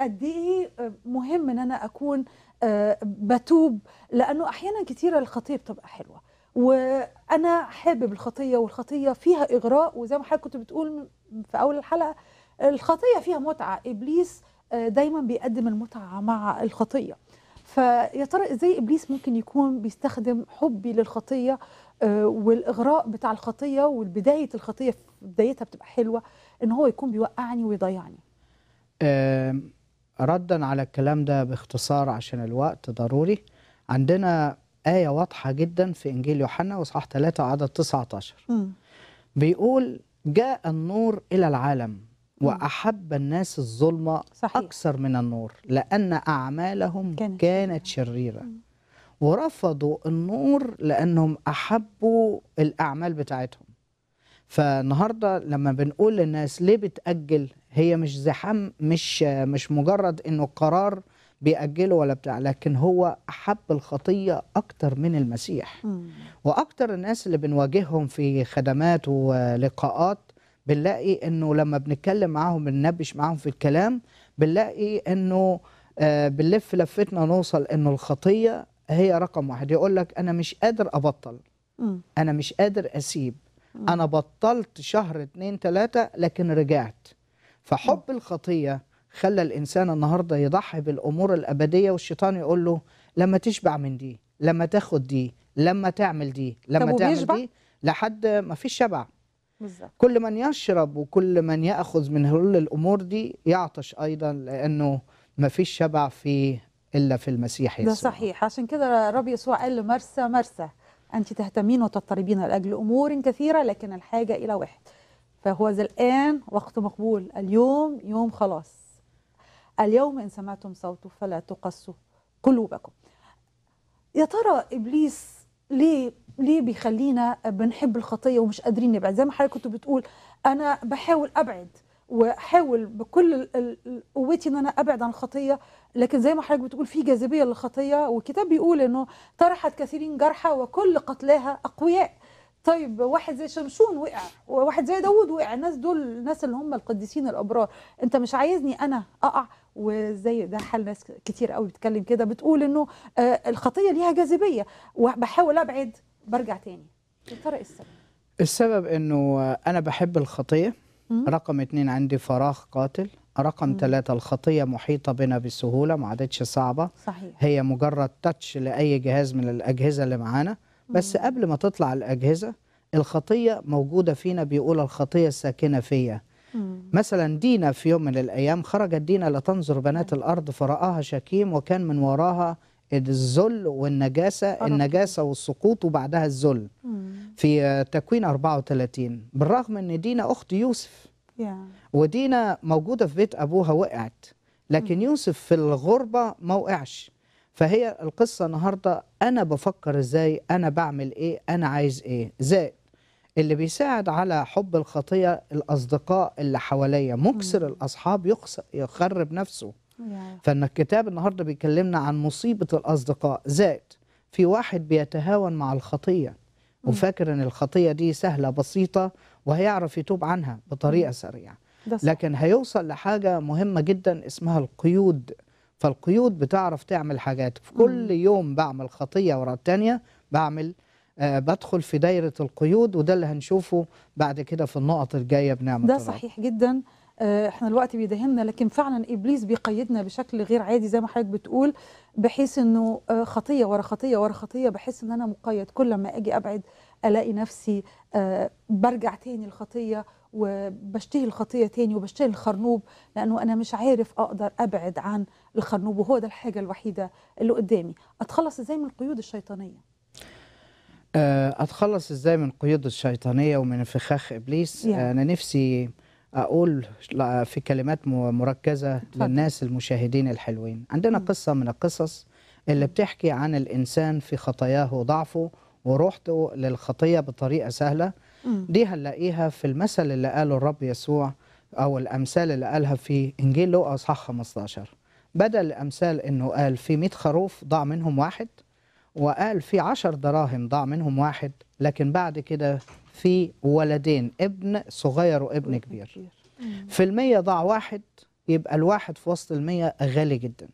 قد ايه مهم ان انا اكون آه، بتوب لانه احيانا كثيره الخطيه بتبقى حلوه وانا حابب الخطيه والخطيه فيها اغراء وزي ما حضرتك كنت بتقول في اول الحلقه الخطيه فيها متعه ابليس آه، دايما بيقدم المتعه مع الخطيه فيا ترى ازاي ابليس ممكن يكون بيستخدم حبي للخطيه آه، والاغراء بتاع الخطيه والبدايه الخطيه بدايتها بتبقى حلوه ان هو يكون بيوقعني ويضيعني ردا على الكلام ده باختصار عشان الوقت ضروري عندنا آية واضحة جدا في إنجيل يوحنا وصحاح 3 عدد 19 م. بيقول جاء النور إلى العالم وأحب الناس الظلمة صحيح. أكثر من النور لأن أعمالهم كانت, كانت شريرة م. ورفضوا النور لأنهم أحبوا الأعمال بتاعتهم فالنهارده لما بنقول للناس ليه بتاجل هي مش زحام مش مش مجرد انه قرار بيأجله ولا بتاع لكن هو أحب الخطية أكتر من المسيح وأكتر الناس اللي بنواجههم في خدمات ولقاءات بنلاقي أنه لما بنتكلم معاهم بننبش معاهم في الكلام بنلاقي أنه آه، بنلف لفتنا نوصل أنه الخطية هي رقم واحد يقول لك أنا مش قادر أبطل أنا مش قادر أسيب انا بطلت شهر اتنين تلاتة لكن رجعت فحب الخطيه خلى الانسان النهارده يضحي بالامور الابديه والشيطان يقول له لما تشبع من دي لما تاخد دي لما تعمل دي لما تعمل بيشبع؟ دي لحد ما فيش شبع بالزبط. كل من يشرب وكل من ياخذ من هول الامور دي يعطش ايضا لانه ما فيش شبع في الا في المسيح يسوع ده صحيح عشان كده الرب يسوع قال له مرسى مرسى أنت تهتمين وتضطربين لأجل أمور كثيرة لكن الحاجة إلى واحد فهو ذا الآن وقت مقبول اليوم يوم خلاص اليوم إن سمعتم صوته فلا تقسوا قلوبكم يا ترى إبليس ليه ليه بيخلينا بنحب الخطيه ومش قادرين نبعد زي ما حضرتك كنت بتقول انا بحاول ابعد واحاول بكل قوتي ان انا ابعد عن الخطيه لكن زي ما حضرتك بتقول في جاذبيه للخطيه والكتاب بيقول انه طرحت كثيرين جرحى وكل قتلاها اقوياء طيب واحد زي شمشون وقع وواحد زي داوود وقع الناس دول الناس اللي هم القديسين الابرار انت مش عايزني انا اقع وزي ده حال ناس كتير قوي بتتكلم كده بتقول انه آه، الخطيه ليها جاذبيه وبحاول ابعد برجع تاني يا إيه السبب السبب انه انا بحب الخطيه رقم اثنين عندي فراغ قاتل رقم ثلاثة الخطية محيطة بنا بسهولة ما عادتش صعبة صحيح. هي مجرد تاتش لأي جهاز من الأجهزة اللي معانا بس مم. قبل ما تطلع الأجهزة الخطية موجودة فينا بيقول الخطية الساكنة فيا مثلا دينا في يوم من الأيام خرجت دينا لتنظر بنات نعم. الأرض فرآها شكيم وكان من وراها الذل والنجاسة أرب. النجاسة والسقوط وبعدها الذل في تكوين 34 بالرغم أن دينا أخت يوسف yeah. ودينا موجودة في بيت أبوها وقعت لكن مم. يوسف في الغربة ما وقعش فهي القصة النهاردة أنا بفكر إزاي أنا بعمل إيه أنا عايز إيه زائد اللي بيساعد على حب الخطية الأصدقاء اللي حواليا مكسر الأصحاب يخرب نفسه فان الكتاب النهارده بيكلمنا عن مصيبه الاصدقاء زائد في واحد بيتهاون مع الخطيه وفاكر ان الخطيه دي سهله بسيطه وهيعرف يتوب عنها بطريقه سريعه لكن هيوصل لحاجه مهمه جدا اسمها القيود فالقيود بتعرف تعمل حاجات في كل يوم بعمل خطيه ورا الثانيه بعمل آه بدخل في دايره القيود وده اللي هنشوفه بعد كده في النقط الجايه بنعمل ده صحيح جدا آه، احنا الوقت بيدهمنا لكن فعلا ابليس بيقيدنا بشكل غير عادي زي ما حضرتك بتقول بحيث انه آه، خطيه ورا خطيه ورا خطيه بحس ان انا مقيد كل ما اجي ابعد الاقي نفسي آه، برجع تاني الخطيه وبشتهي الخطيه تاني وبشتهي الخرنوب لانه انا مش عارف اقدر ابعد عن الخرنوب وهو ده الحاجه الوحيده اللي قدامي اتخلص ازاي من القيود الشيطانيه اتخلص ازاي من قيود الشيطانيه ومن فخاخ ابليس يعني. انا نفسي اقول في كلمات مركزه فضل. للناس المشاهدين الحلوين عندنا قصه من القصص اللي بتحكي عن الانسان في خطاياه وضعفه وروحته للخطيه بطريقه سهله دي هنلاقيها في المثل اللي قاله الرب يسوع او الامثال اللي قالها في انجيل لوقا اصحاح 15 بدا الامثال انه قال في 100 خروف ضاع منهم واحد وقال في 10 دراهم ضاع منهم واحد لكن بعد كده في ولدين ابن صغير وابن كبير في المية ضاع واحد يبقى الواحد في وسط المية غالي جدا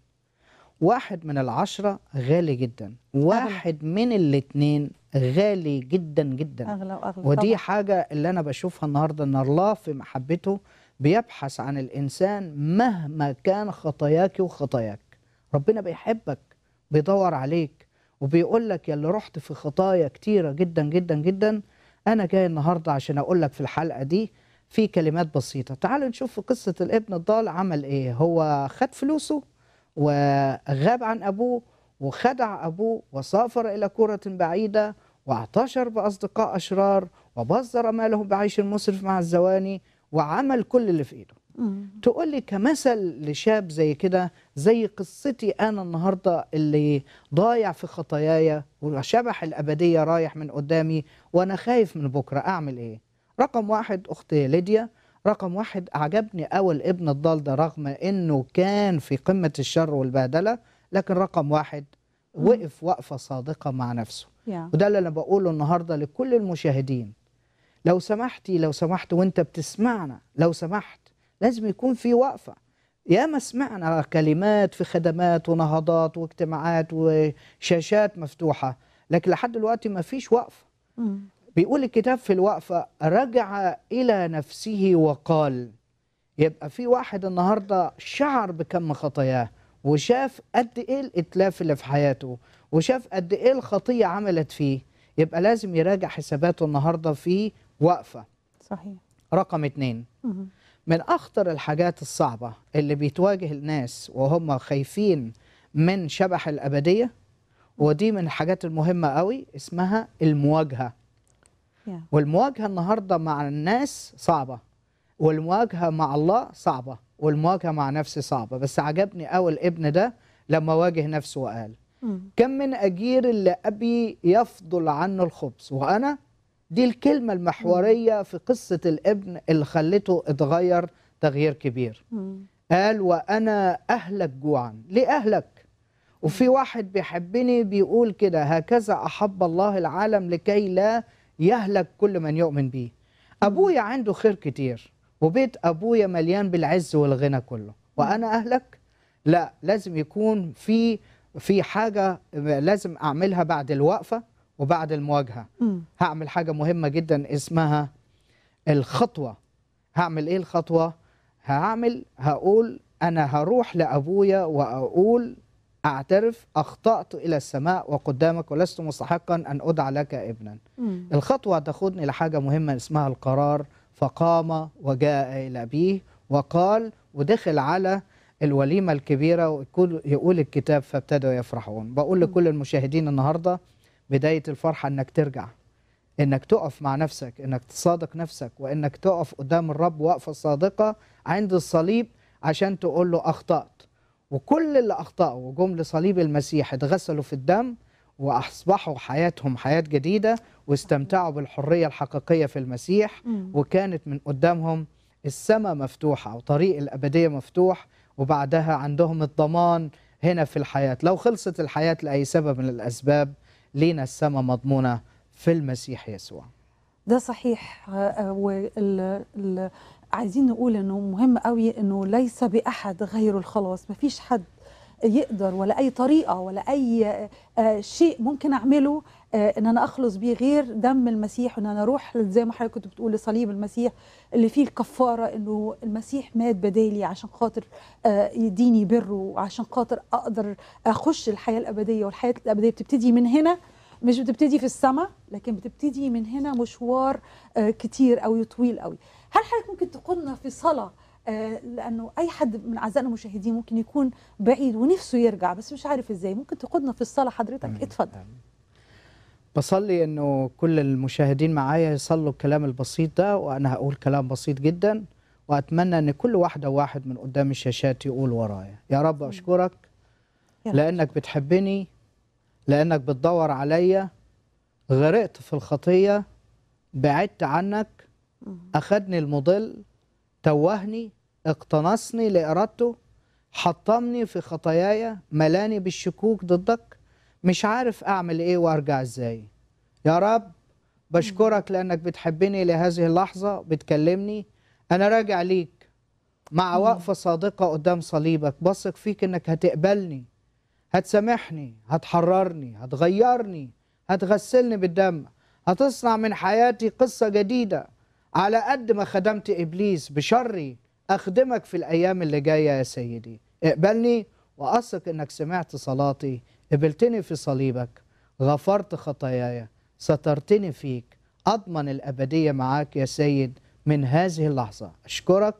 واحد من العشرة غالي جدا واحد أغلى. من الاتنين غالي جدا جدا أغلى وأغلى. ودي طبعا. حاجة اللي أنا بشوفها النهاردة أن الله في محبته بيبحث عن الإنسان مهما كان خطاياك وخطاياك ربنا بيحبك بيدور عليك وبيقول لك يا اللي رحت في خطايا كتيرة جدا جدا جدا انا جاي النهارده عشان اقول لك في الحلقه دي في كلمات بسيطه تعالوا نشوف في قصه الابن الضال عمل ايه هو خد فلوسه وغاب عن ابوه وخدع ابوه وسافر الى كره بعيده واعتشر باصدقاء اشرار وبذر مالهم بعيش المسرف مع الزواني وعمل كل اللي في ايده تقول لي كمثل لشاب زي كده زي قصتي انا النهارده اللي ضايع في خطاياي وشبح الابديه رايح من قدامي وانا خايف من بكره اعمل ايه رقم واحد اختي ليديا رقم واحد اعجبني اول ابن الضال ده رغم انه كان في قمه الشر والبهدله لكن رقم واحد وقف وقفه صادقه مع نفسه yeah. وده اللي انا بقوله النهارده لكل المشاهدين لو سمحتي لو سمحت وانت بتسمعنا لو سمحت لازم يكون في وقفه ياما سمعنا كلمات في خدمات ونهضات واجتماعات وشاشات مفتوحه لكن لحد دلوقتي ما فيش وقفه بيقول الكتاب في الوقفه رجع الى نفسه وقال يبقى في واحد النهارده شعر بكم خطاياه وشاف قد ايه الاتلاف اللي في حياته وشاف قد ايه الخطيه عملت فيه يبقى لازم يراجع حساباته النهارده في وقفه صحيح رقم اتنين من أخطر الحاجات الصعبة اللي بيتواجه الناس وهم خايفين من شبح الأبدية ودي من الحاجات المهمة قوي اسمها المواجهة والمواجهة النهاردة مع الناس صعبة والمواجهة مع الله صعبة والمواجهة مع نفسي صعبة بس عجبني أول ابن ده لما واجه نفسه وقال كم من أجير اللي أبي يفضل عنه الخبز وأنا دي الكلمة المحورية في قصة الابن اللي خلته اتغير تغيير كبير قال وأنا أهلك جوعا ليه أهلك؟ وفي واحد بيحبني بيقول كده هكذا أحب الله العالم لكي لا يهلك كل من يؤمن به أبويا عنده خير كتير وبيت أبويا مليان بالعز والغنى كله وأنا أهلك؟ لا لازم يكون في في حاجة لازم أعملها بعد الوقفة وبعد المواجهه هعمل حاجه مهمه جدا اسمها الخطوه هعمل ايه الخطوه هعمل هقول انا هروح لابويا واقول اعترف اخطات الى السماء وقدامك ولست مستحقا ان ادعى لك ابنا مم. الخطوه تاخذني لحاجه مهمه اسمها القرار فقام وجاء الى ابيه وقال ودخل على الوليمه الكبيره ويقول الكتاب فابتدوا يفرحون بقول لكل المشاهدين النهارده بداية الفرحة انك ترجع انك تقف مع نفسك انك تصادق نفسك وانك تقف قدام الرب وقفة صادقة عند الصليب عشان تقول له اخطأت وكل اللي اخطأوا وجم لصليب المسيح اتغسلوا في الدم واصبحوا حياتهم حياة جديدة واستمتعوا بالحرية الحقيقية في المسيح وكانت من قدامهم السماء مفتوحة وطريق الأبدية مفتوح وبعدها عندهم الضمان هنا في الحياة لو خلصت الحياة لأي سبب من الأسباب لينا السماء مضمونة في المسيح يسوع ده صحيح آه، آه، عايزين نقول انه مهم قوي انه ليس باحد غير الخلاص مفيش حد يقدر ولا اي طريقه ولا اي آه، شيء ممكن اعمله آه، ان انا اخلص بيه غير دم المسيح وان انا اروح زي ما حضرتك كنت بتقول لصليب المسيح اللي فيه الكفاره انه المسيح مات بدالي عشان خاطر آه، يديني بره وعشان خاطر اقدر اخش الحياه الابديه والحياه الابديه بتبتدي من هنا مش بتبتدي في السماء لكن بتبتدي من هنا مشوار آه، كتير قوي طويل قوي هل حضرتك ممكن تقودنا في صلاه لانه اي حد من اعزائنا المشاهدين ممكن يكون بعيد ونفسه يرجع بس مش عارف ازاي ممكن تقودنا في الصلاه حضرتك اتفضل بصلي انه كل المشاهدين معايا يصلوا الكلام البسيط ده وانا هقول كلام بسيط جدا واتمنى ان كل واحده واحد من قدام الشاشات يقول ورايا يا رب اشكرك لانك بتحبني لانك بتدور عليا غرقت في الخطيه بعدت عنك اخذني المضل توهني اقتنصني لارادته حطمني في خطاياي ملاني بالشكوك ضدك مش عارف اعمل ايه وارجع ازاي يا رب بشكرك لانك بتحبني لهذه اللحظه بتكلمني انا راجع ليك مع وقفه صادقه قدام صليبك بثق فيك انك هتقبلني هتسامحني هتحررني هتغيرني هتغسلني بالدم هتصنع من حياتي قصه جديده على قد ما خدمت ابليس بشري اخدمك في الايام اللي جايه يا سيدي اقبلني واثق انك سمعت صلاتي قبلتني في صليبك غفرت خطاياي سترتني فيك أضمن الأبدية معاك يا سيد من هذه اللحظة أشكرك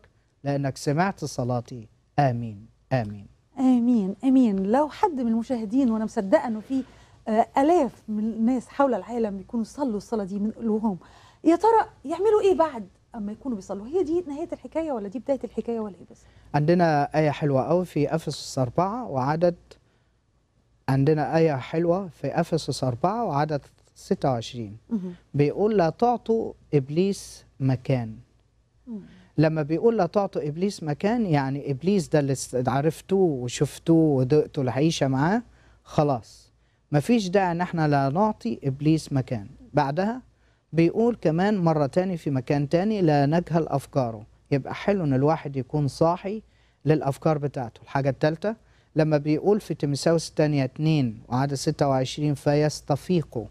لأنك سمعت صلاتي آمين آمين آمين آمين لو حد من المشاهدين وأنا مصدقة أنه في آه، آلاف من الناس حول العالم بيكونوا صلوا الصلاة دي من قلوبهم يا ترى يعملوا إيه بعد أما يكونوا بيصلوا هي دي نهاية الحكاية ولا دي بداية الحكاية ولا إيه بس عندنا آية حلوة قوي في أفسس 4 وعدد عندنا آية حلوة في أفسس 4 وعدد 26 بيقول لا تعطوا إبليس مكان لما بيقول لا تعطوا إبليس مكان يعني إبليس ده اللي عرفتوه وشفتوه ودقتوا العيشة معاه خلاص مفيش داعي ان احنا لا نعطي إبليس مكان بعدها بيقول كمان مرة تاني في مكان تاني لا نجهل أفكاره يبقى حلو ان الواحد يكون صاحي للأفكار بتاعته الحاجة الثالثة لما بيقول في تيمساوس الثانية 2 وعدد 26 فيستفيقوا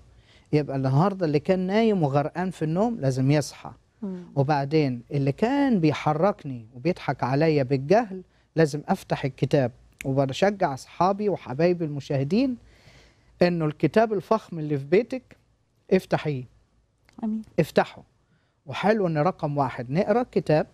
يبقى النهارده اللي كان نايم وغرقان في النوم لازم يصحى وبعدين اللي كان بيحركني وبيضحك عليا بالجهل لازم افتح الكتاب وبشجع اصحابي وحبايبي المشاهدين انه الكتاب الفخم اللي في بيتك افتحيه امين افتحه وحلو ان رقم واحد نقرا الكتاب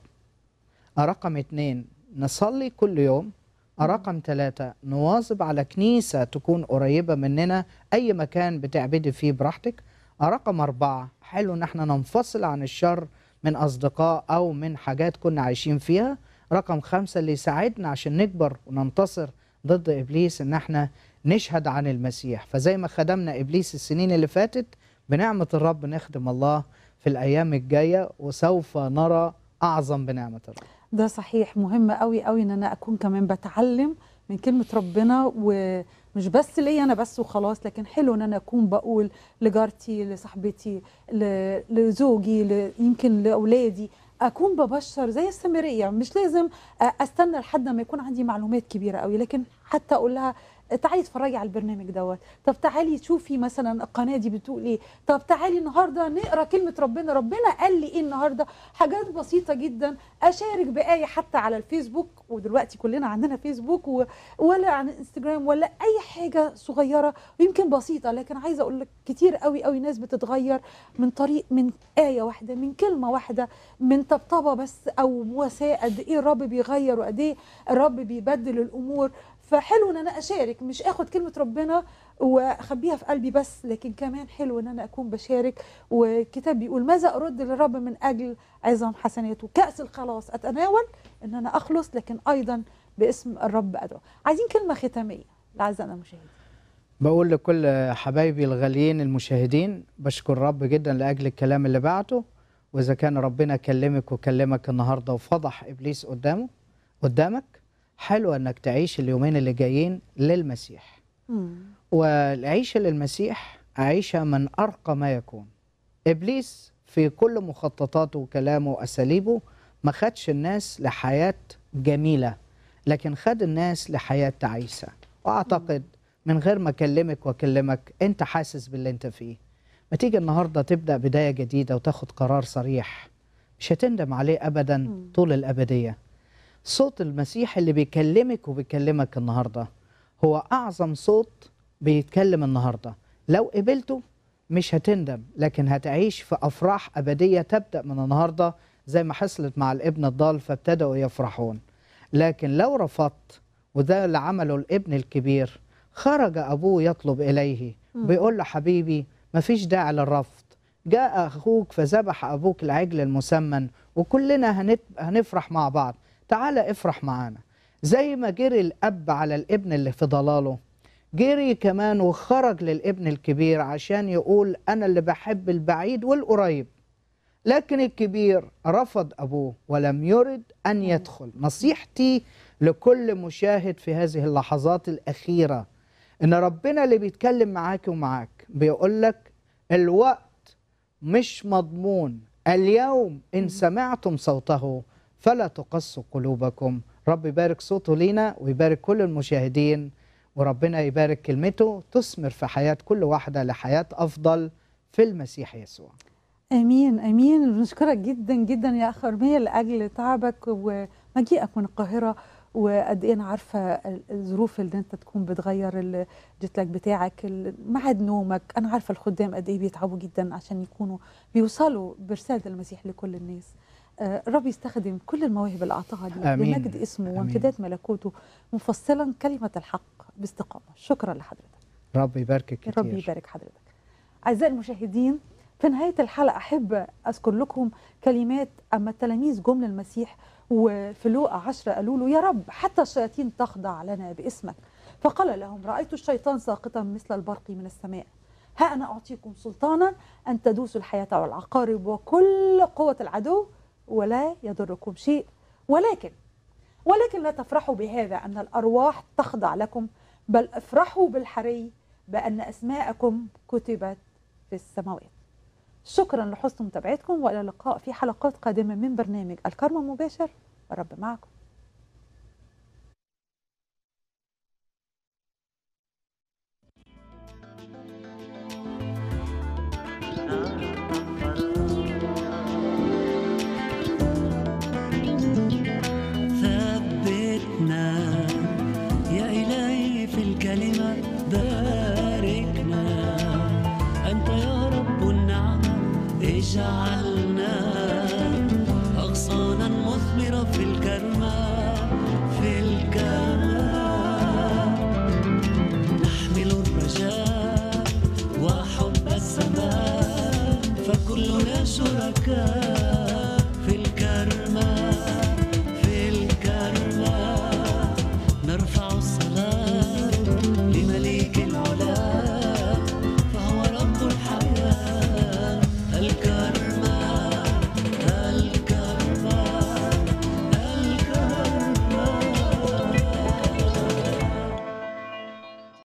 رقم اتنين نصلي كل يوم رقم ثلاثة نواظب على كنيسة تكون قريبة مننا أي مكان بتعبدي فيه براحتك رقم أربعة حلو إن احنا ننفصل عن الشر من أصدقاء أو من حاجات كنا عايشين فيها رقم خمسة اللي يساعدنا عشان نكبر وننتصر ضد إبليس إن احنا نشهد عن المسيح فزي ما خدمنا إبليس السنين اللي فاتت بنعمة الرب نخدم الله في الأيام الجاية وسوف نرى أعظم بنعمة الرب ده صحيح مهم قوي قوي ان انا اكون كمان بتعلم من كلمه ربنا ومش بس ليا انا بس وخلاص لكن حلو ان انا اكون بقول لجارتي لصاحبتي لزوجي يمكن لاولادي اكون ببشر زي السامريه مش لازم استنى لحد ما يكون عندي معلومات كبيره قوي لكن حتى اقول لها تعالي اتفرجي على البرنامج دوت طب تعالي شوفي مثلا القناه دي بتقول ايه طب تعالي النهارده نقرا كلمه ربنا ربنا قال لي ايه النهارده حاجات بسيطه جدا اشارك بايه حتى على الفيسبوك ودلوقتي كلنا عندنا فيسبوك و... ولا عن انستغرام ولا اي حاجه صغيره ويمكن بسيطه لكن عايزه اقول لك كتير قوي قوي ناس بتتغير من طريق من ايه واحده من كلمه واحده من طبطبه بس او مواساه قد ايه الرب بيغير وقد ايه الرب بيبدل الامور فحلو ان انا اشارك مش اخد كلمه ربنا واخبيها في قلبي بس لكن كمان حلو ان انا اكون بشارك والكتاب بيقول ماذا ارد للرب من اجل عظام حسناته كاس الخلاص اتناول ان انا اخلص لكن ايضا باسم الرب ادعو عايزين كلمه ختاميه لاعزائنا المشاهدين بقول لكل حبايبي الغاليين المشاهدين بشكر رب جدا لاجل الكلام اللي بعته واذا كان ربنا كلمك وكلمك النهارده وفضح ابليس قدامه قدامك حلو انك تعيش اليومين اللي جايين للمسيح والعيش والعيشه للمسيح عيشه من ارقى ما يكون ابليس في كل مخططاته وكلامه واساليبه ما خدش الناس لحياه جميله لكن خد الناس لحياه تعيسه واعتقد من غير ما اكلمك واكلمك انت حاسس باللي انت فيه ما تيجي النهارده تبدا بدايه جديده وتاخد قرار صريح مش هتندم عليه ابدا طول الابديه صوت المسيح اللي بيكلمك وبيكلمك النهارده هو اعظم صوت بيتكلم النهارده لو قبلته مش هتندم لكن هتعيش في افراح ابديه تبدا من النهارده زي ما حصلت مع الابن الضال فابتدأوا يفرحون لكن لو رفضت وده اللي عمله الابن الكبير خرج ابوه يطلب اليه بيقول له حبيبي مفيش داعي للرفض جاء اخوك فذبح ابوك العجل المسمن وكلنا هنفرح مع بعض تعال افرح معانا زي ما جري الأب على الابن اللي في ضلاله جري كمان وخرج للابن الكبير عشان يقول أنا اللي بحب البعيد والقريب لكن الكبير رفض أبوه ولم يرد أن يدخل نصيحتي لكل مشاهد في هذه اللحظات الأخيرة إن ربنا اللي بيتكلم معاك ومعاك بيقول لك الوقت مش مضمون اليوم إن سمعتم صوته فلا تقسوا قلوبكم رب يبارك صوته لينا ويبارك كل المشاهدين وربنا يبارك كلمته تثمر في حياة كل واحدة لحياة أفضل في المسيح يسوع امين امين بنشكرك جدا جدا يا اخ ارميه لاجل تعبك ومجيئك من القاهره وقد ايه انا عارفه الظروف اللي انت تكون بتغير الجيت لك بتاعك ميعاد نومك انا عارفه الخدام قد ايه بيتعبوا جدا عشان يكونوا بيوصلوا برساله المسيح لكل الناس الرب آه، يستخدم كل المواهب اللي اعطاها لي لمجد اسمه وامتداد ملكوته مفصلا كلمه الحق باستقامه شكرا لحضرتك رب يباركك كتير رب يبارك حضرتك اعزائي المشاهدين في نهايه الحلقه احب اذكر لكم كلمات اما التلاميذ جم للمسيح وفي لوقا 10 قالوا له يا رب حتى الشياطين تخضع لنا باسمك فقال لهم رايت الشيطان ساقطا مثل البرق من السماء ها أنا أعطيكم سلطانا أن تدوسوا الحياة والعقارب وكل قوة العدو ولا يضركم شيء ولكن ولكن لا تفرحوا بهذا أن الأرواح تخضع لكم بل افرحوا بالحري بأن أسماءكم كتبت في السماوات شكرا لحسن متابعتكم وإلى اللقاء في حلقات قادمة من برنامج الكرم المباشر الرب معكم good.